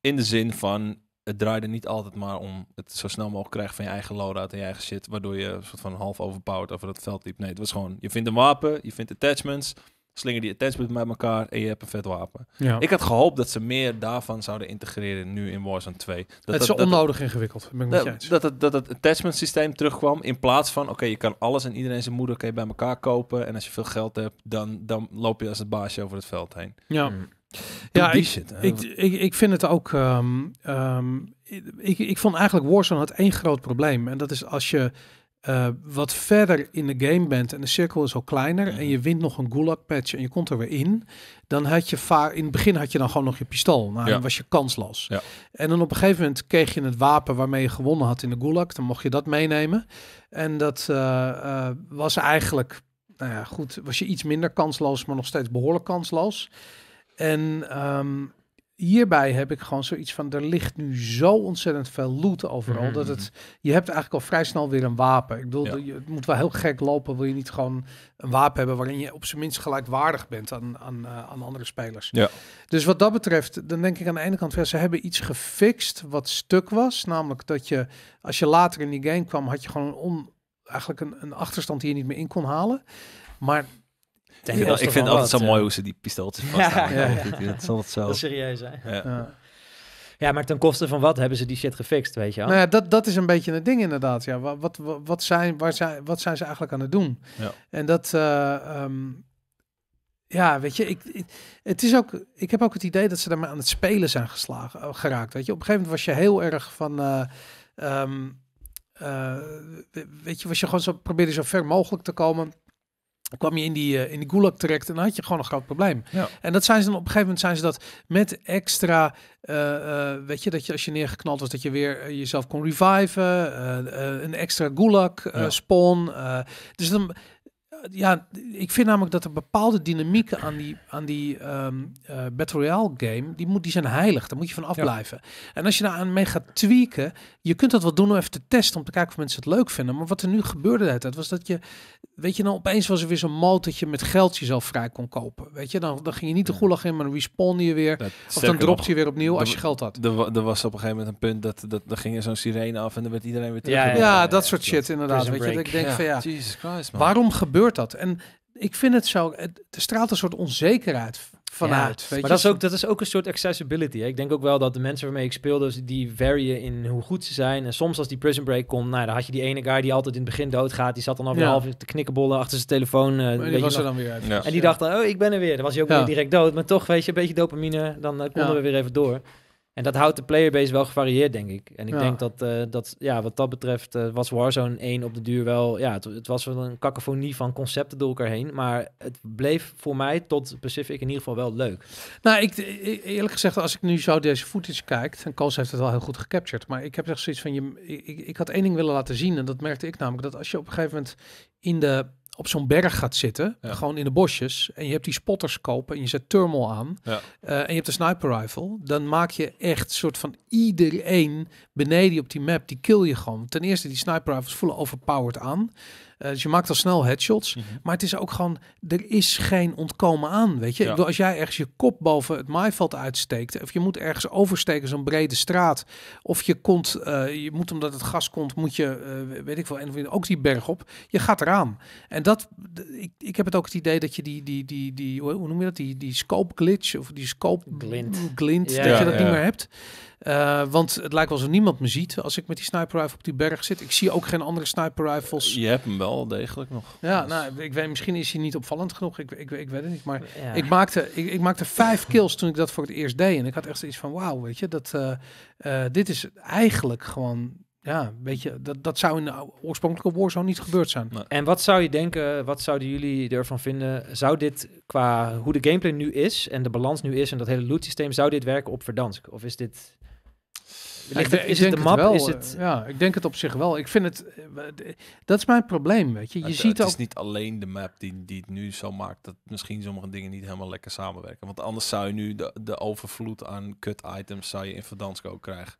In de zin van, het draaide niet altijd maar om het zo snel mogelijk krijgen van je eigen loadout en je eigen shit, waardoor je een soort van half overpowered over het veld liep. Nee, het was gewoon, je vindt een wapen, je vindt attachments, slinger die attachment met elkaar en je hebt een vet wapen. Ik had gehoopt dat ze meer daarvan zouden integreren nu in Warzone 2. Dat, het is onnodig ingewikkeld, ik dat, met dat, dat, dat het attachment systeem terugkwam in plaats van, oké, je kan alles en iedereen zijn moeder kan je bij elkaar kopen en als je veel geld hebt, dan, dan loop je als het baasje over het veld heen. Ja. Mm. Ja, ik, ik, ik, vind het ook. ik, ehm, ehm, ik, ik vond eigenlijk Warzone had één groot probleem. En dat is als je eh, wat verder in de game bent en de cirkel is al kleiner en mhm. je wint nog een gulag patch en je komt er weer in, dan had je vaak in het begin had je dan gewoon nog je pistool. Nou, dan was je kansloos. Ja. En dan op een gegeven moment kreeg je het wapen waarmee je gewonnen had in de gulag, dan mocht je dat meenemen. En dat eh, eh, was eigenlijk, nou ja, goed, was je iets minder kansloos, maar nog steeds behoorlijk kansloos. En ehm, hierbij heb ik gewoon zoiets van, er ligt nu zo ontzettend veel loot overal, mhm, dat mhm. het, je hebt eigenlijk al vrij snel weer een wapen. Ik bedoel, je, het moet wel heel gek lopen, wil je niet gewoon een wapen hebben waarin je op zijn minst gelijkwaardig bent aan, aan, eh, aan andere spelers. Ja. Dus wat dat betreft, dan denk ik aan de ene kant, ze hebben iets gefixt wat stuk was, namelijk dat je, als je later in die game kwam, had je gewoon een on, eigenlijk een, een achterstand die je niet meer in kon halen. Maar ik vind, het altijd zo mooi hoe ze die pistooltjes vasthouden. Ja, Dat zal het zo. Dat serieus zijn. Ja. ja. maar ten koste van wat hebben ze die shit gefixt, weet je wel? Nou ja, dat, dat is een beetje het ding inderdaad. Ja, wat, wat, wat, zijn, waar zijn, wat zijn ze eigenlijk aan het doen? En dat, eh, ehm, ja, weet je, ik, het is ook, ik heb ook het idee dat ze daarmee aan het spelen zijn geslagen, eh, geraakt. Weet je, op een gegeven moment was je heel erg van... Eh, ehm, weet je, was je gewoon zo, probeerde zo ver mogelijk te komen kwam je in die, eh, in die gulag terecht en dan had je gewoon een groot probleem. En dat zijn ze dan op een gegeven moment zijn ze dat met extra, eh, eh, weet je, dat je als je neergeknald was, dat je weer jezelf kon reviven, een extra gulag ja. spawn. dus dan, ja, ik vind namelijk dat er bepaalde dynamieken aan die, aan die um, Battle Royale game, die, moet, die zijn heilig, daar moet je van afblijven. En als je daar aan mee gaat tweaken, je kunt dat wel doen om even te testen, om te kijken of mensen het leuk vinden. Maar wat er nu gebeurde uit hele was dat je, weet je, dan opeens was er weer zo'n mal dat je met geld jezelf vrij kon kopen. Weet je, dan, dan ging je niet de gulag in, maar dan respawn je weer. Dat, of dan dropt je weer opnieuw als je geld had. Er was op een gegeven moment een punt dat, dat er zo'n sirene af en dan werd iedereen weer terug. Ja, dat soort shit inderdaad. Weet je, dat ik denk van ja, Jesus Christ, man. waarom gebeurt dat? En ik vind het zo, er straalt een soort onzekerheid vanuit. maar dat is, ook, dat is ook een soort accessibility. Hè? Ik denk ook wel dat de mensen waarmee ik speelde dus die varyen in hoe goed ze zijn. En soms als die Prison Break komt, nou, dan had je die ene guy die altijd in het begin doodgaat. Die zat dan alweer ja. half te knikkenbollen achter zijn telefoon. Uh, die was er dan weer En die dacht dan, oh, ik ben er weer. Dan was hij ook weer direct dood. Maar toch, weet je, een beetje dopamine, dan eh, konden we weer even door. En dat houdt de playerbase wel gevarieerd, denk ik. En ik denk dat, eh, dat ja, wat dat betreft uh, was Warzone 1 op de duur wel... Ja, het, het was wel een cacophonie van concepten door elkaar heen. Maar het bleef voor mij tot Pacific in ieder geval wel leuk. Nou, ik, e-, e-, eerlijk gezegd, als ik nu zo deze footage kijk... En Kals heeft het wel heel goed gecaptured. Maar ik heb echt zoiets van... Je, ik, ik had één ding willen laten zien. En dat merkte ik namelijk. Dat als je op een gegeven moment in de op zo'n berg gaat zitten, gewoon in de bosjes, en je hebt die spotters kopen en je zet thermal aan eh, en je hebt een sniper rifle, dan maak je echt soort van iedereen beneden op die map, die kill je gewoon. Ten eerste, die sniper rifles voelen overpowered aan. Eh, dus je maakt al snel headshots. Mhm. Maar het is ook gewoon, er is geen ontkomen aan, weet je. als jij ergens je kop boven het maaiveld uitsteekt, of je moet ergens oversteken zo'n brede straat, of je komt, eh, je moet omdat het gas komt, moet je, eh, weet ik veel, en ook die berg op. Je gaat eraan. En dat, ik, ik heb het ook het idee dat je die, die, die, die hoe noem je dat, die, die scope glitch, of die scope glint, glint ja, dat je dat niet meer hebt. Eh, want het lijkt wel alsof niemand me ziet als ik met die sniper rifle op die berg zit. Ik zie ook geen andere sniper rifles. Je hebt hem wel degelijk nog. Ja, dus- nou, ik weet, misschien is hij niet opvallend genoeg. Ik, ik, ik weet het niet. Maar ik, maakte, ik, ik, maakte vijf kills toen ik dat voor het eerst deed. En ik had echt iets van, wauw, weet je, dat, eh, eh, dit is eigenlijk gewoon... Ja, weet je, dat, dat zou in de oorspronkelijke Warzone niet gebeurd zijn. En wat zou je denken, wat zouden jullie ervan vinden? Zou dit qua hoe de gameplay nu is en de balans nu is en dat hele loot systeem, zou dit werken op Verdansk? Of is dit het, is het de map? is eh, het... Ja, ik denk het op zich wel. Ik vind het... Eh, dat is mijn probleem, weet je. je het, ziet het ook... is niet alleen de map die, die het nu zo maakt... dat misschien sommige dingen niet helemaal lekker samenwerken. Want anders zou je nu de, de overvloed aan kut-items... zou je in Verdansk ook krijgen.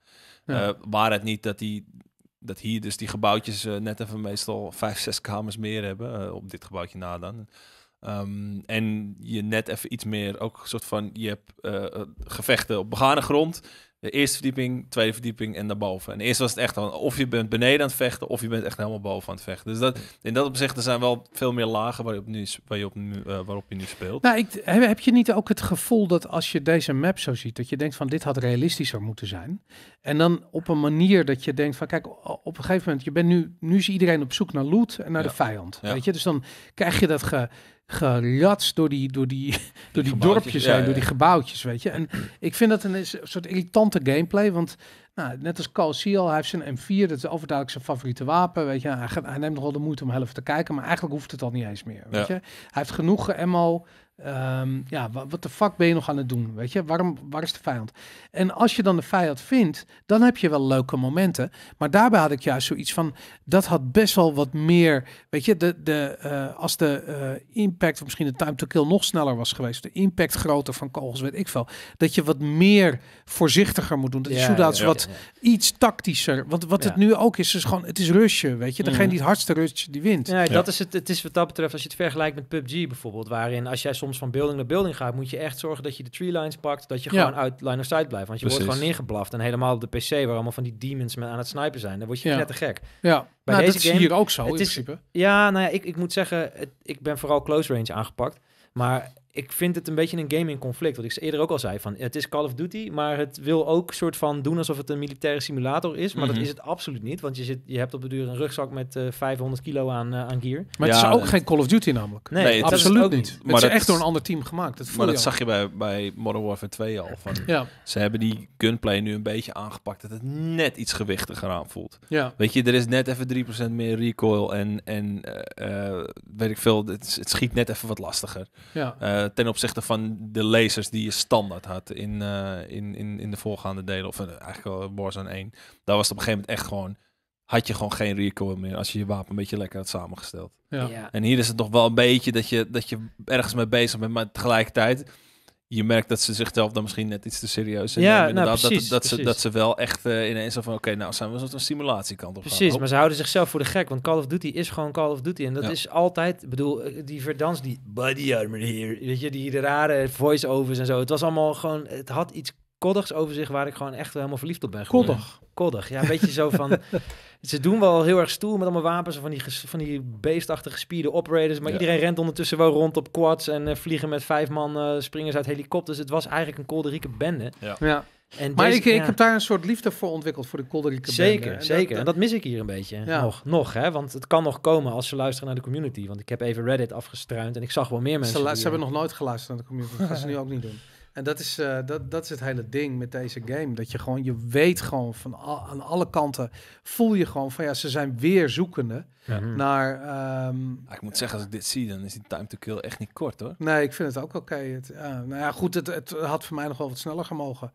Ja. Eh, waar het niet dat die... Dat hier dus die gebouwtjes net even meestal vijf, zes kamers meer hebben. op dit gebouwtje na dan. Ehm, en je net even iets meer, ook een soort van, je hebt gevechten op begane grond de eerste verdieping, tweede verdieping en daarboven. En eerst was het echt van, of je bent beneden aan het vechten of je bent echt helemaal boven aan het vechten. Dus dat, in dat opzicht er zijn wel veel meer lagen waarop, nu, waarop, nu, eh, waarop je nu speelt. Nou, ik, heb je niet ook het gevoel dat als je deze map zo ziet, dat je denkt van dit had realistischer moeten zijn? En dan op een manier dat je denkt van kijk, op een gegeven moment, je bent nu, nu is iedereen op zoek naar loot en naar de vijand. Weet je? Dus dan krijg je dat ge, gelatst door die, door die, door die dorpjes heen, door die gebouwtjes, weet je. En ik vind dat een soort irritante gameplay, want nou, net als Carl Seal, hij heeft zijn M4, dat is overduidelijk zijn favoriete wapen, weet je. Hij, gaat, hij neemt nogal de moeite om helft te kijken, maar eigenlijk hoeft het al niet eens meer, weet je. Hij heeft genoeg ammo, Ehm, ja, wat de fuck ben je nog aan het doen? Weet je, waarom, waar is de vijand? En als je dan de vijand vindt, dan heb je wel leuke momenten. Maar daarbij had ik juist zoiets van, dat had best wel wat meer. Weet je, de, de, eh, als de eh, impact, of misschien de time to kill nog sneller was geweest, de impact groter van kogels, weet ik veel. Dat je wat meer voorzichtiger moet doen. Dat ja, dat ja, wat iets tactischer. Want wat het nu ook is, is gewoon, het is Rusje. weet je. Degene mhm. die het hardste rusht, die wint. Ja, dat is het. Het is wat dat betreft, als je het vergelijkt met PUBG bijvoorbeeld, waarin als jij soms soms van building naar building gaat, moet je echt zorgen dat je de tree lines pakt, dat je gewoon uit line of sight blijft. Want je wordt gewoon neergeblaft. En helemaal op de PC, waar allemaal van die demons aan het snijpen zijn, dan word je net te gek. Ja, Bij nou, deze dat game, is hier ook zo in principe. Ja, nou ja, ik, ik moet zeggen, ik ben vooral close range aangepakt. Maar ik vind het een beetje een game in conflict. Wat ik eerder ook al zei, van het is Call of Duty, maar het wil ook soort van doen alsof het een militaire simulator is. Maar dat mhm. is het absoluut niet, want je, zit, je hebt op de duur een rugzak met uh, eh, 500 kilo aan, eh, aan gear. Maar het is ook geen Call of Duty namelijk. Nee, absoluut niet. Maar het is echt door een ander team gemaakt. Dat maar dat zag je bij, bij Modern Warfare 2 al. Van, ja. Ze hebben die gunplay nu een beetje aangepakt, dat het net iets gewichtiger aanvoelt. Ja. Weet je, er is net even 3% meer recoil en, en eh, weet ik veel, het, het, schiet net even wat lastiger. Ja ten opzichte van de lasers die je standaard had in, eh, in, in, in de voorgaande delen, of eh, eigenlijk wel Warzone 1. Daar was het op een gegeven moment echt gewoon, had je gewoon geen recoil meer als je je wapen een beetje lekker had samengesteld. Ja. En hier is het nog wel een beetje dat je, dat je ergens mee bezig bent, maar tegelijkertijd je merkt dat ze zichzelf dan misschien net iets te serieus nemen. Ja, nou, dat, dat, ze, dat ze wel echt uh, ineens van, oké, nou zijn we een simulatiekant op Precies, maar ze houden zichzelf voor de gek, want Call of Duty is gewoon Call of Duty. En dat is altijd, ik bedoel, eh, die verdans, die body armor hier, weet je, die rare voice-overs en zo. Het was allemaal gewoon, het had iets koddigs over zich waar ik gewoon echt helemaal verliefd op ben geworden. Koddig? Koddig, ja, een beetje zo van... ze doen wel heel erg stoer met allemaal wapens van die, van die beestachtige speede operators, maar iedereen rent ondertussen wel rond op quads en eh, vliegen met vijf man uh, springers uit helikopters. Het was eigenlijk een kolderieke bende. Ja. ja. En maar ik, ik, heb daar een soort liefde voor ontwikkeld, voor de kolderieke bende. Zeker, zeker. en dat mis ik hier een beetje. Nog, nog, hè. Want het kan nog komen als ze luisteren naar de community. Want ik heb even Reddit afgestruind en ik zag wel meer mensen. Ze, ze hebben eh, nog nooit geluisterd naar de community. Dat gaan ze nu ook niet doen. En dat is, eh, dat, dat is het hele ding met deze game. Dat je gewoon, je weet gewoon van al, aan alle kanten voel je gewoon van ja, ze zijn weer zoekende hmm. naar. Ehm, ik moet zeggen, als ik dit zie, dan is die time to kill echt niet kort hoor. Nee, ik vind het ook oké. Eh, nou ja, goed, het, het had voor mij nog wel wat sneller gemogen.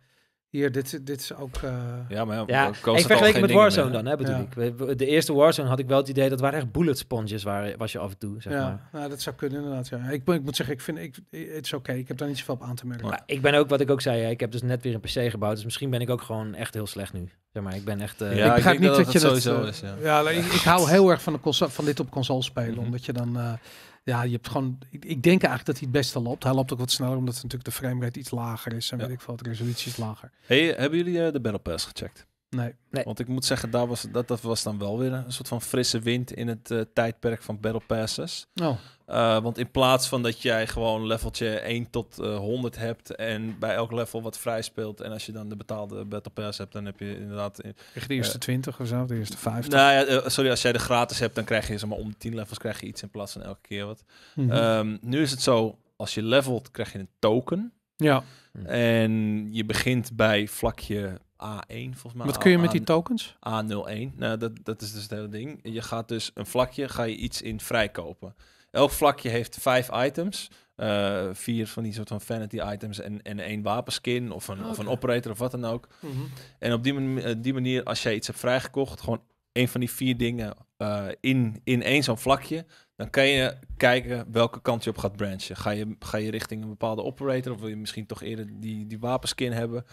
Hier, dit, dit is ook... Eh, ja, maar ja, ik vergelijk het met Warzone dan, hè, bedoel ik. De eerste Warzone had ik wel het idee dat waren echt bullet sponges waren, was je af en toe, zeg ja, maar. Nou, dat zou kunnen inderdaad, ja. Ik, ik moet zeggen, ik vind, ik, het is oké. Ik heb daar niet zoveel op aan te merken. Maar ik ben ook, wat ik ook zei, hè, ik heb dus net weer een PC gebouwd, dus misschien ben ik ook gewoon echt heel slecht nu. Zeg maar, ik ben echt... Eh, ja, ik begrijp niet dat, je dat... Sowieso eh, is, ja, ik, ik, hou heel erg van, de console, van dit op console spelen, mhm. omdat je dan... Ja, je hebt gewoon. Ik, ik, denk eigenlijk dat hij het beste loopt. Hij loopt ook wat sneller, omdat natuurlijk de framerate iets lager is en weet ik veel, de resolutie is lager. Hey, hebben jullie eh, de Battle Pass gecheckt? Nee, nee, want ik moet zeggen, daar was, dat, dat was dan wel weer een soort van frisse wind in het eh, tijdperk van Battle Passes. Oh. Eh, want in plaats van dat jij gewoon leveltje 1 tot uh, eh, 100 hebt en bij elk level wat vrij speelt. En als je dan de betaalde Battle Pass hebt, dan heb je inderdaad... de eerste 20 of zo, de eerste 50? Nou ja, sorry, als jij de gratis hebt, dan krijg je zeg maar, om 10 levels krijg je iets in plaats van elke keer wat. Mhm. Ehm, nu is het zo, als je levelt krijg je een token. Ja. En je begint bij vlakje A1 volgens mij. Wat kun je met die tokens? A01. Nou, dat, dat is dus het hele ding. Je gaat dus een vlakje, ga je iets in vrijkopen. Elk vlakje heeft vijf items. Eh, vier van die soort van vanity items en, en één wapenskin of een, of een operator of wat dan ook. Mhm. En op eh, die manier, als jij iets hebt vrijgekocht, gewoon een van die vier dingen eh, in, in één zo'n vlakje, dan kan je kijken welke kant je op gaat branchen. Ga je, ga je richting een bepaalde operator of wil je misschien toch eerder die, die wapenskin hebben?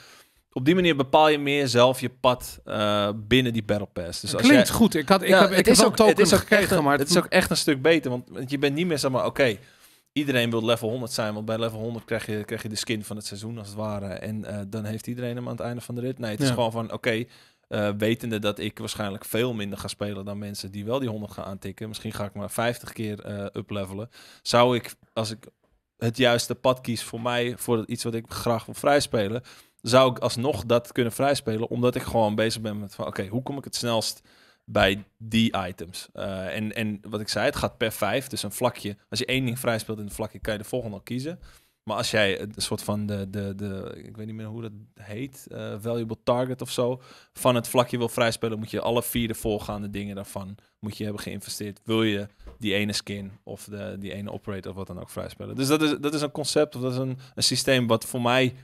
op die manier bepaal je meer zelf je pad eh, binnen die Battle Pass. Dus als Klinkt goed. Ik had, ik heb, het is ook gekregen, echt, maar... Het is ook echt een stuk beter, want, je bent niet meer zeg maar... Oké, iedereen wil level 100 zijn, want bij level 100 krijg je, krijg je de skin van het seizoen, als het ware. En eh, dan heeft iedereen hem aan het einde van de rit. Nee, het is gewoon van, oké, eh, wetende dat ik waarschijnlijk veel minder ga spelen dan mensen die wel die 100 gaan aantikken. Misschien ga ik maar 50 keer uh, uplevelen. Zou ik, als ik het juiste pad kies voor mij, voor iets wat ik graag wil vrijspelen zou ik alsnog dat kunnen vrijspelen, omdat ik gewoon bezig ben met van, oké, hoe kom ik het snelst bij die items? Eh, en, en wat ik zei, het gaat per vijf, dus een vlakje. Als je één ding vrijspeelt in het vlakje, kan je de volgende al kiezen. Maar als jij een soort van de, de, de ik weet niet meer hoe dat heet, eh, valuable target of zo, van het vlakje wil vrijspelen, moet je alle vier de voorgaande dingen daarvan moet je hebben geïnvesteerd. Wil je die ene skin of de, die ene operator of wat dan ook vrijspelen. Dus dat is, dat is een concept of dat is een, een systeem wat voor mij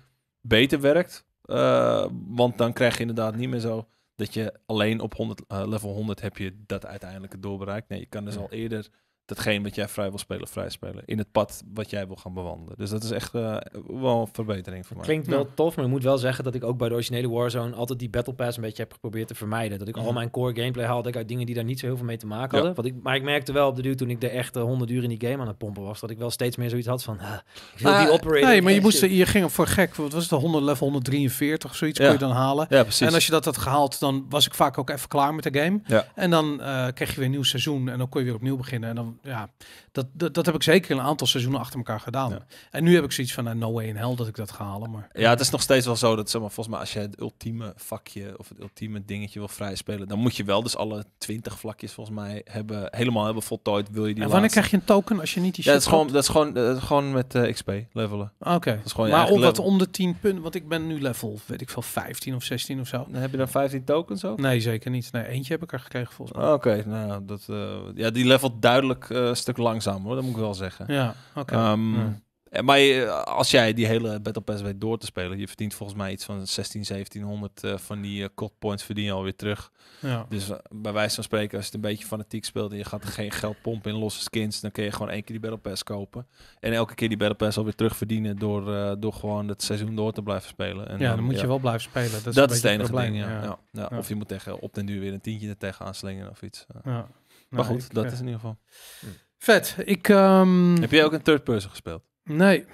beter werkt. Eh, want dan krijg je inderdaad niet meer zo dat je alleen op 100, eh, level 100 heb je dat uiteindelijke doorbereikt. Nee, je kan dus al eerder datgene wat jij vrij wil spelen, vrij spelen. In het pad wat jij wil gaan bewandelen. Dus dat is echt eh, wel een verbetering voor mij. Klinkt wel tof, maar ik moet wel zeggen dat ik ook bij de originele Warzone altijd die Battle Pass een beetje heb geprobeerd te vermijden. Dat ik al mhm. mijn core gameplay haalde uit dingen die daar niet zo heel veel mee te maken hadden. Ja. ik, maar ik merkte wel op de duur toen ik de echte 100 uur in die game aan het pompen was, dat ik wel steeds meer zoiets had van, ik wil die ah, operator. Nee, maar je, moest, je ging voor gek. Wat was het, 100 level 143, zoiets ja. je dan halen. Ja, precies. En als je dat had gehaald, dan was ik vaak ook even klaar met de game. En dan uh, kreeg je weer een nieuw seizoen en dan kon je weer opnieuw beginnen. En dan ja, dat, dat, heb ik zeker een aantal seizoenen achter elkaar gedaan. En nu heb ik zoiets van, nou, no way in hell dat ik dat ga halen. Maar... Ja, het is nog steeds wel zo dat, zeg maar, volgens mij als je het ultieme vakje of het ultieme dingetje wil vrijspelen, dan moet je wel dus alle twintig vlakjes volgens mij hebben, helemaal hebben voltooid. Wil je die en wanneer krijg je een token als je niet die shit ja, dat is gewoon, dat is gewoon, eh, ah, gewoon met XP levelen. Oké, maar om, dat, om de 10 punten, want ik ben nu level, weet ik veel, 15 of 16 of zo. Dan heb je dan 15 tokens ook? Nee, zeker niet. Nee, eentje heb ik er gekregen volgens mij. Ah, oké, nou, dat, eh, ja, die levelt duidelijk stuk, eh, stuk langzamer, hoor. dat moet ik wel zeggen. Ja, oké. Ehm, eh, maar eh, als jij die hele Battle Pass weet door te spelen, je verdient volgens mij iets van 16, 1700 van die uh, points verdien je alweer terug. Ja. Dus bij wijze van spreken, als je het een beetje fanatiek speelt en je gaat geen geld pompen in losse skins, dan kun je gewoon één keer die Battle Pass kopen. En elke keer die Battle Pass alweer terugverdienen door, door gewoon het seizoen door te blijven spelen. En ja, dan, moet je wel blijven spelen. Dat is, dat het enige probleem, ding, ja. ja. Of je moet tegen op den duur weer een tientje er tegenaan slingen of iets. Ja maar nou, goed, dat eh, is in ieder geval. Hm. Vet. Ik, ehm, Heb jij ook een third person gespeeld? Nee.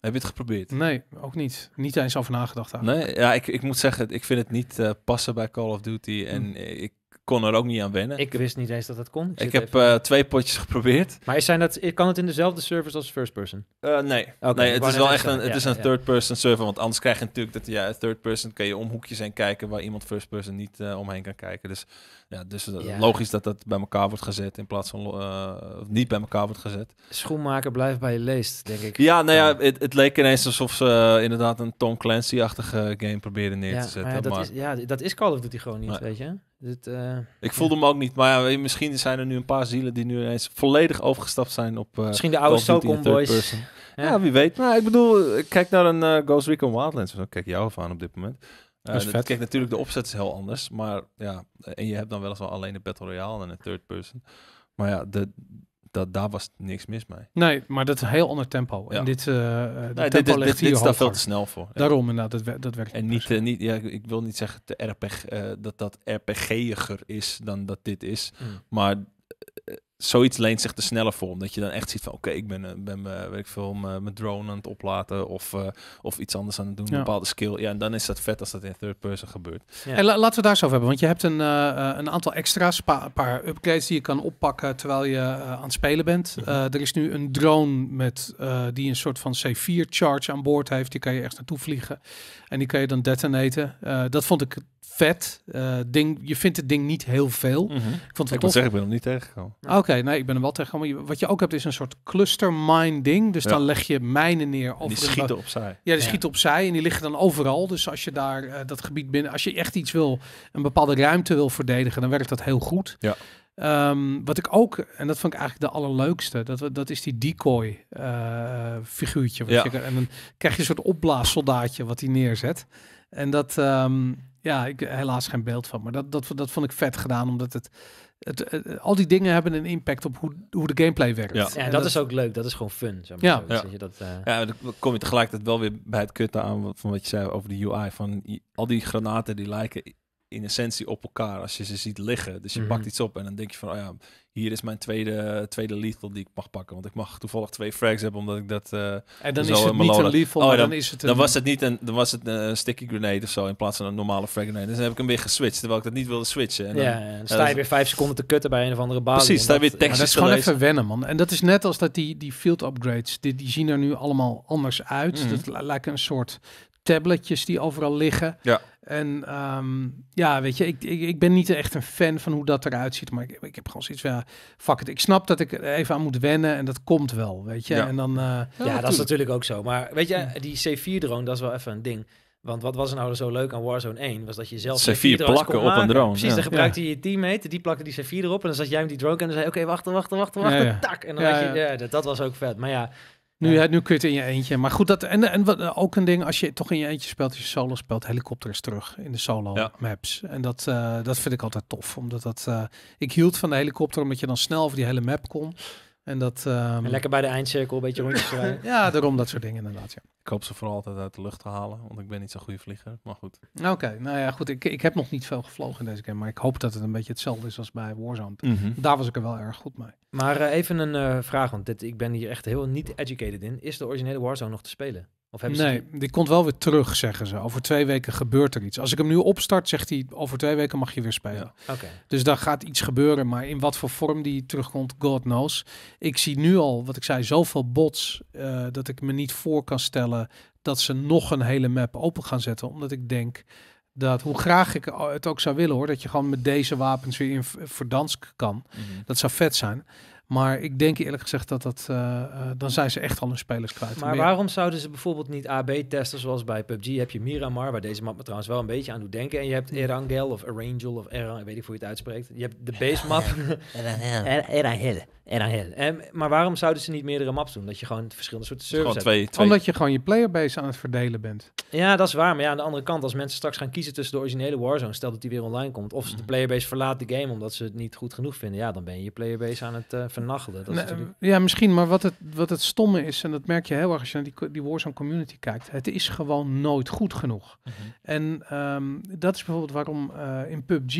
Heb je het geprobeerd? Nee, ook niet. Niet eens over nagedacht. Eigenlijk. Nee, ja, ik, ik moet zeggen, ik vind het niet uh, passen bij Call of Duty. En hm. eh, ik kon er ook niet aan wennen. Ik wist niet eens dat dat kon. Ik, heb eh, twee potjes geprobeerd. Maar zijn dat, kan het in dezelfde servers als first person? Eh, nee. nee, het is wel echt een, het is een third person server, want anders krijg je natuurlijk dat ja, third person kan je om hoekjes heen kijken waar iemand first person niet eh, omheen kan kijken. Dus, ja, dus logisch dat dat bij elkaar wordt gezet in plaats van niet bij elkaar wordt gezet. Schoenmaker blijft bij je leest, denk ik. Ja, nou ja, het, leek ineens alsof ze inderdaad een Tom Clancy-achtige game probeerden neer te zetten. Maar dat, Is, ja, dat is Call of Duty gewoon niet, weet je? Eh, ik voelde ja. hem ook niet. Maar ja, misschien zijn er nu een paar zielen die nu ineens volledig overgestapt zijn op... Eh, misschien de oude Socom Boys. Ja. wie weet. Nou, ik bedoel, eh, kijk naar een Ghost Recon Wildlands. kijk jou van op dit moment. dat Kijk, natuurlijk de opzet is heel anders. Maar ja, en je hebt dan wel wel alleen de Battle Royale en een third person. Maar ja, de, dat, daar was niks mis mee. Nee, maar dat is heel ander tempo. En dit, uh, nee, tempo dit, ligt dit, hier dit staat veel te snel voor. Daarom inderdaad, dat, dat werkt En niet, uh, niet ja, ik wil niet zeggen te RPG, dat dat RPGiger is dan dat dit is. Mm. Maar zoiets leent zich te sneller voor. Omdat je dan echt ziet van oké, ik ben, eh, ben eh, weet ik veel, mijn drone aan het oplaten of, eh, of iets anders aan het doen, een bepaalde skill. Ja, en dan is dat vet als dat in third person gebeurt. En laten we daar zo over hebben, want je hebt een, uh, een aantal extra's, een paar upgrades die je kan oppakken terwijl je aan het spelen bent. Mhm. er is nu een drone met, die een soort van C4 charge aan boord heeft, die kan je echt naartoe vliegen en die kan je dan detonaten. dat vond ik eh, ding. Je vindt het ding niet heel veel. Mhm. Ik vond het ik moet zeggen, ik ben nog niet tegengekomen. Ah, oké, nee, ik ben hem wel tegengekomen. Wat je ook hebt is een soort cluster mine ding. Dus dan leg je mijnen neer. Over die schieten opzij. Ja, die ja. schieten opzij en die liggen dan overal. Dus als je daar eh, dat gebied binnen, als je echt iets wil, een bepaalde ruimte wil verdedigen, dan werkt dat heel goed. Ja. Ehm, wat ik ook, en dat vond ik eigenlijk de allerleukste, dat, dat is die decoy eh, figuurtje. Wat ja. en dan krijg je een soort opblaassoldaatje wat hij neerzet. En dat, um, ja, ik, helaas geen beeld van. Maar dat, dat, dat vond ik vet gedaan, omdat het, het, al die dingen hebben een impact op hoe, hoe de gameplay werkt. Ja, en, dat, is ook leuk. Dat is gewoon fun. maar ja. Zo. ja. je dat, eh, ja, dan kom je tegelijkertijd wel weer bij het kutten aan van wat je zei over de UI. Van al die granaten die lijken in essentie op elkaar als je ze ziet liggen. Dus je mhm. pakt iets op en dan denk je van, oh ja, hier is mijn tweede, tweede lethal die ik mag pakken. Want ik mag toevallig twee frags hebben, omdat ik dat... Uh, en dus oh dan is het niet een lethal, oh, dan, is het een... Dan was het, niet een, dan was het een eh, sticky grenade of zo, in plaats van een normale frag grenade. Dus dan heb ik hem weer geswitcht, terwijl ik dat niet wilde switchen. En dan, ja, dan sta je weer vijf seconden te kutten bij een of andere baas. Precies, sta je weer tekst. dat is gewoon even wennen, man. En dat is net als dat die, die field upgrades, die, die zien er nu allemaal anders uit. Mhm. Dat lijkt een soort tabletjes die overal liggen. Ja. En ehm, ja, weet je, ik, ik, ik, ben niet echt een fan van hoe dat eruit ziet. Maar ik, ik heb gewoon zoiets van, ja, fuck it. Ik snap dat ik er even aan moet wennen en dat komt wel, weet je. En dan, eh, ja, dat is natuurlijk ook zo. Maar weet je, die C4-drone, dat is wel even een ding. Want wat was nou zo leuk aan Warzone 1? Was dat je zelf C4 plakken op een drone. Precies, ja. dan gebruikte je je teammate, die plakte die C4 erop. En dan zat jij met die drone en dan zei oké, okay, wacht, wacht, wacht, wachten, tak. En dan had je, dat, dat was ook vet. Maar ja, nu, ja. nu kun je het in je eentje. Maar goed, dat, en, en ook een ding, als je toch in je eentje speelt, als je solo speelt, helikopters terug in de solo maps. En dat, eh, dat vind ik altijd tof. Omdat dat, eh, ik hield van de helikopter, omdat je dan snel over die hele map kon. En dat, ehm, en lekker bij de eindcirkel een beetje rondjes rijden. ja, daarom dat soort dingen inderdaad. Ja. Ik hoop ze vooral altijd uit de lucht te halen, want ik ben niet zo'n goede vlieger. Maar goed. Oké, nou ja, goed. Ik, ik heb nog niet veel gevlogen in deze game, maar ik hoop dat het een beetje hetzelfde is als bij Warzone. Mhm. Daar was ik er wel erg goed mee. Maar eh, even een eh, vraag, want dit, ik ben hier echt heel niet educated in. Is de originele Warzone nog te spelen? Of hebben nee, ze die... die... komt wel weer terug, zeggen ze. Over twee weken gebeurt er iets. Als ik hem nu opstart, zegt hij, over twee weken mag je weer spelen. Dus daar gaat iets gebeuren, maar in wat voor vorm die terugkomt, God knows. Ik zie nu al, wat ik zei, zoveel bots, eh, dat ik me niet voor kan stellen dat ze nog een hele map open gaan zetten. Omdat ik denk dat, hoe graag ik het ook zou willen hoor, dat je gewoon met deze wapens weer in Verdansk kan. Mhm. Dat zou vet zijn. Maar ik denk eerlijk gezegd dat dat. Eh, eh, dan zijn ze echt al hun spelers kwijt. Maar waarom zouden ze bijvoorbeeld niet AB testen zoals bij PUBG? Heb je Miramar, waar deze map me trouwens wel een beetje aan doet denken. En je hebt hm. Erangel of Erangel of Erang, weet ik hoe je het uitspreekt. Je hebt de base map. Erangel. Erangel. En, maar waarom zouden ze niet meerdere maps doen? Dat je gewoon verschillende soorten servers hebt. Twee, Omdat je gewoon je playerbase aan het verdelen bent. Ja, dat is waar. Maar ja, aan de andere kant, als mensen straks gaan kiezen tussen de originele Warzone, stel dat die weer online komt, of de hm. playerbase verlaat de game omdat ze het niet goed genoeg vinden, ja, dan ben je je playerbase aan het uh, vernachelen. Dat Ja, misschien, maar wat het, wat het stomme is, en dat merk je heel erg als je naar die, die Warzone community kijkt, het is gewoon nooit goed genoeg. Mhm. En ehm, dat is bijvoorbeeld waarom eh, in PUBG,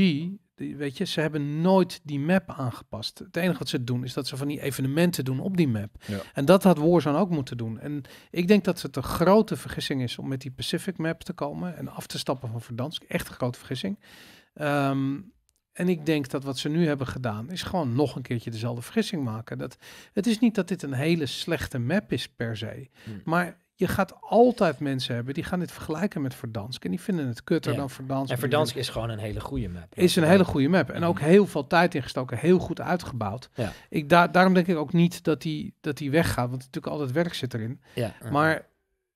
die, weet je, ze hebben nooit die map aangepast. Het enige wat ze doen is dat ze van die evenementen doen op die map. En dat had Warzone ook moeten doen. En ik denk dat het een grote vergissing is om met die Pacific map te komen en af te stappen van Verdansk. Echt een grote vergissing. Ehm, en ik denk dat wat ze nu hebben gedaan, is gewoon nog een keertje dezelfde vergissing maken. Dat, het is niet dat dit een hele slechte map is per se. Hmm. Maar je gaat altijd mensen hebben die gaan dit vergelijken met Verdansk. En die vinden het kutter dan Verdansk. En Verdansk is gewoon een hele goede map. Is een hele goede map. En ook hmm. heel veel tijd ingestoken, heel goed uitgebouwd. Ik, da daarom denk ik ook niet dat die, dat die weggaat, want natuurlijk altijd werk zit erin. Maar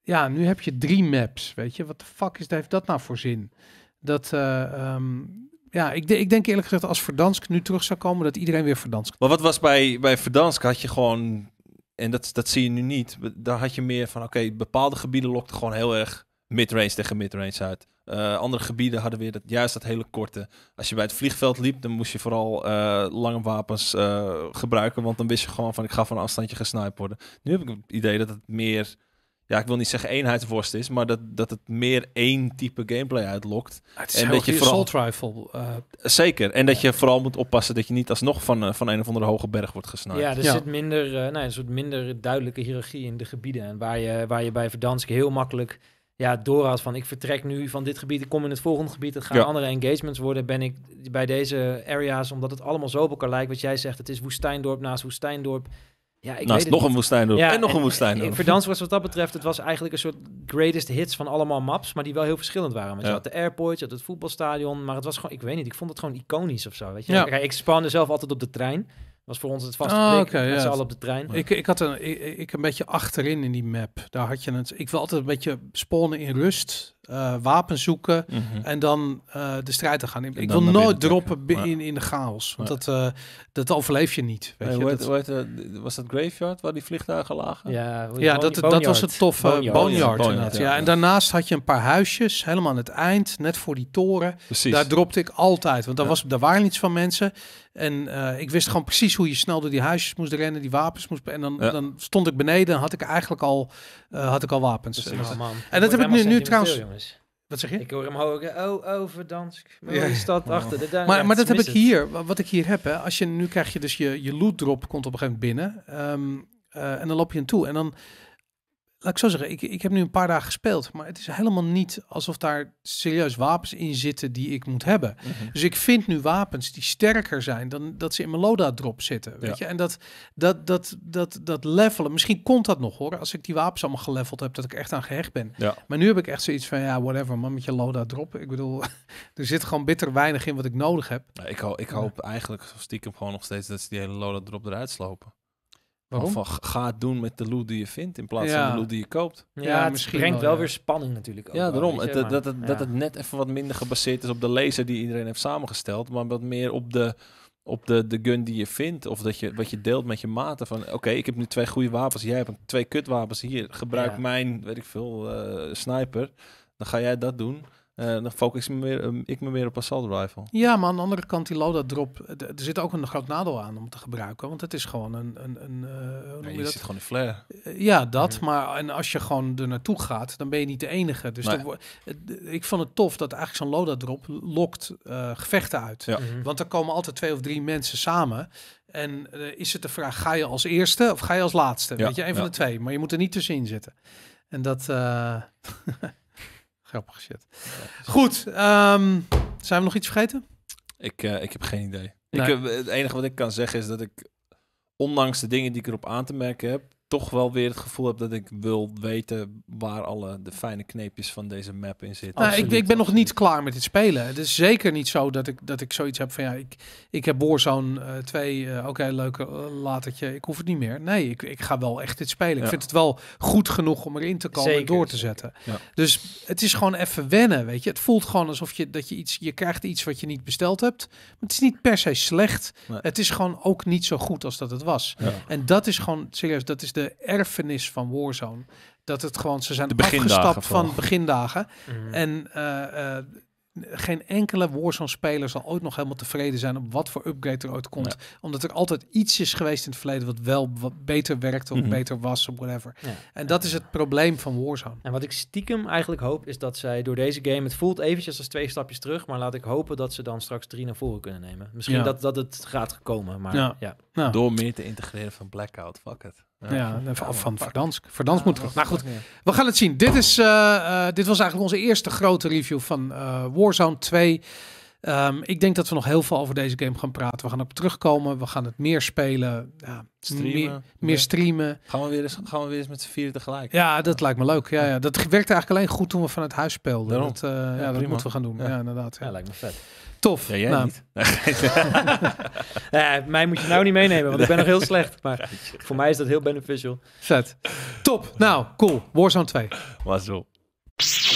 ja, nu heb je drie maps, weet je. Wat de fuck is, heeft dat nou voor zin? Dat, eh, ehm, ja, ik, ik, denk eerlijk gezegd als Verdansk nu terug zou komen, dat iedereen weer Verdansk. Maar wat was bij, bij Verdansk? Had je gewoon, en dat, dat zie je nu niet, daar had je meer van, oké, bepaalde gebieden lokten gewoon heel erg midrange tegen midrange uit. Eh, andere gebieden hadden weer dat, juist dat hele korte. Als je bij het vliegveld liep, dan moest je vooral eh, lange wapens eh, gebruiken. Want dan wist je gewoon van ik ga van een afstandje gesniped worden. Nu heb ik het idee dat het meer ja, ik wil niet zeggen eenheidsworst is, maar dat, dat het meer één type gameplay uitlokt. Ah, het is en dat je vooral Soul uh, zeker. En dat je vooral moet oppassen dat je niet alsnog van, eh, van een of andere hoge berg wordt gesneden. Ja, er zit minder, eh, nee, een soort minder duidelijke hiërarchie in de gebieden. En waar je, waar je bij Verdansk heel makkelijk ja, doorhaalt van ik vertrek nu van dit gebied, ik kom in het volgende gebied, het gaan andere engagements worden. Ben ik bij deze area's, omdat het allemaal zo op elkaar lijkt, wat jij zegt, het is woestijndorp naast woestijndorp ja, ik Naast nou, nog een woestijn ja, en nog een woestijn en, Verdans was wat dat betreft, het was eigenlijk een soort greatest hits van allemaal maps, maar die wel heel verschillend waren. Want ja. je had de airport, je had het voetbalstadion, maar het was gewoon, ik weet niet, ik vond het gewoon iconisch of zo. Weet je? ik spande zelf altijd op de trein. Was voor ons het vaste oh, ah, plek, okay, met op de trein. Ik, ik had een, ik, een beetje achterin in die map. Daar had je het. Ik wil altijd een beetje spawnen in rust wapen eh, wapens zoeken mhm. en dan eh, de strijd te gaan. Ik, ik wil nooit droppen in, in de chaos. Want dat, eh, dat overleef je niet. Weet je? Weet, was dat Graveyard waar die vliegtuigen lagen? Ja, ja dat, dat was het toffe boneyard. boneyard, ja. En daarnaast had je een paar huisjes helemaal aan het eind, net voor die toren. Daar dropte ik altijd, want daar, was, daar waren iets van mensen. En ik wist gewoon precies hoe je snel door die huisjes moest rennen, die wapens moest. En dan, dan stond ik beneden en had ik eigenlijk al eh, had ik al wapens. en, dat heb ik nu, nu trouwens... Wat zeg je? Ik hoor hem hogen. oh, overdansk. Oh, ja. stad achter de duin. Maar, maar dat heb ik hier, wat ik hier heb. Hè. Als je, nu krijg je dus je, je loot drop komt op een gegeven moment binnen. Ehm, eh, en dan loop je hem toe. En dan ik zou zeggen, ik, ik heb nu een paar dagen gespeeld, maar het is helemaal niet alsof daar serieus wapens in zitten die ik moet hebben. Mhm. Dus ik vind nu wapens die sterker zijn dan dat ze in mijn loda drop zitten, weet je. En dat, dat, dat, dat, dat levelen, misschien komt dat nog hoor, als ik die wapens allemaal geleveld heb, dat ik echt aan gehecht ben. Ja. Maar nu heb ik echt zoiets van, ja, whatever, man, met je loda drop. Ik bedoel, er zit gewoon bitter weinig in wat ik nodig heb. ik, ik hoop eigenlijk stiekem gewoon nog steeds dat ze die hele loda drop eruit slopen. Waarom? Van, ga het doen met de loot die je vindt in plaats van de loot die je koopt. Ja, het misschien brengt wel, weer spanning natuurlijk. Ook ja, daarom. Het, dat, het, dat het net even wat minder gebaseerd is op de laser die iedereen heeft samengesteld, maar wat meer op de, op de, de gun die je vindt of dat je, wat je deelt met je maten. Van oké, ik heb nu twee goede wapens, jij hebt twee kutwapens hier. Gebruik mijn, weet ik veel, eh, sniper. Dan ga jij dat doen. Eh, dan focus ik me, meer, uh, eh, ik me op assault rifle. Ja, maar aan de andere kant, die loadout drop, eh, er zit ook een groot nadeel aan om te gebruiken. Want het is gewoon een... een, een uh, ja, je, je zit gewoon in flare. ja, dat. Maar en als je gewoon er naartoe gaat, dan ben je niet de enige. Dus ik vond het tof dat eigenlijk zo'n loadout drop lokt gevechten uit. Mhm. Want er komen altijd twee of drie mensen samen. En is het de vraag, ga je als eerste of ga je als laatste? Weet je, een van de twee. Maar je moet er niet tussenin zitten. En dat... Goed, ehm, zijn we nog iets vergeten? Ik, eh, ik heb geen idee. Ik, eh, het enige wat ik kan zeggen is dat ik, ondanks de dingen die ik erop aan te merken heb, toch wel weer het gevoel heb dat ik wil weten waar alle de fijne kneepjes van deze map in zitten. Nou, ik, ik, ben nog niet klaar met dit spelen. Het is zeker niet zo dat ik, dat ik zoiets heb van ja, ik, ik heb Warzone zo'n eh, twee, eh, oké, leuke eh, leuk, ik hoef het niet meer. Nee, ik, ik ga wel echt dit spelen. Ik vind het wel goed genoeg om erin te komen en door te zetten. Dus het is gewoon even wennen, weet je. Het voelt gewoon alsof je, dat je iets, je krijgt iets wat je niet besteld hebt. Maar het is niet per se slecht. Het is gewoon ook niet zo goed als dat het was. En dat is gewoon, serieus, dat is de erfenis van Warzone. Dat het gewoon, ze zijn afgestapt van begindagen. Mhm. En eh, eh, geen enkele Warzone-speler zal ooit nog helemaal tevreden zijn op wat voor upgrade er ooit komt. Omdat er altijd iets is geweest in het verleden wat wel wat beter werkte of mhm. beter was of whatever. En dat is het probleem van Warzone. En wat ik stiekem eigenlijk hoop is dat zij door deze game, het voelt eventjes als twee stapjes terug, maar laat ik hopen dat ze dan straks drie naar voren kunnen nemen. Misschien dat, dat het gaat komen, maar ja. Nou. Door meer te integreren van Blackout, fuck it. Ja, van, van Verdansk. Verdansk moet ah, terug. Nou goed, we gaan het zien. Dit, is, eh, eh, dit was eigenlijk onze eerste grote review van eh, Warzone 2. Ehm, ik denk dat we nog heel veel over deze game gaan praten. We gaan op terugkomen. We gaan het meer spelen. Ja, meer, meer streamen. Gaan we, weer eens, gaan we weer eens met z'n vieren tegelijk. Ja, dat lijkt me leuk. Ja, ja. Dat werkte eigenlijk alleen goed toen we vanuit huis speelden. Dat, dat moeten we gaan doen. Ja, inderdaad. Ja. lijkt me vet. Tof. Ja, nou. niet. Eh, mij moet je nou niet meenemen, want ik ben nog heel slecht. Maar voor mij is dat heel beneficial. Zet. Top. Nou, cool. Warzone 2. Was zo.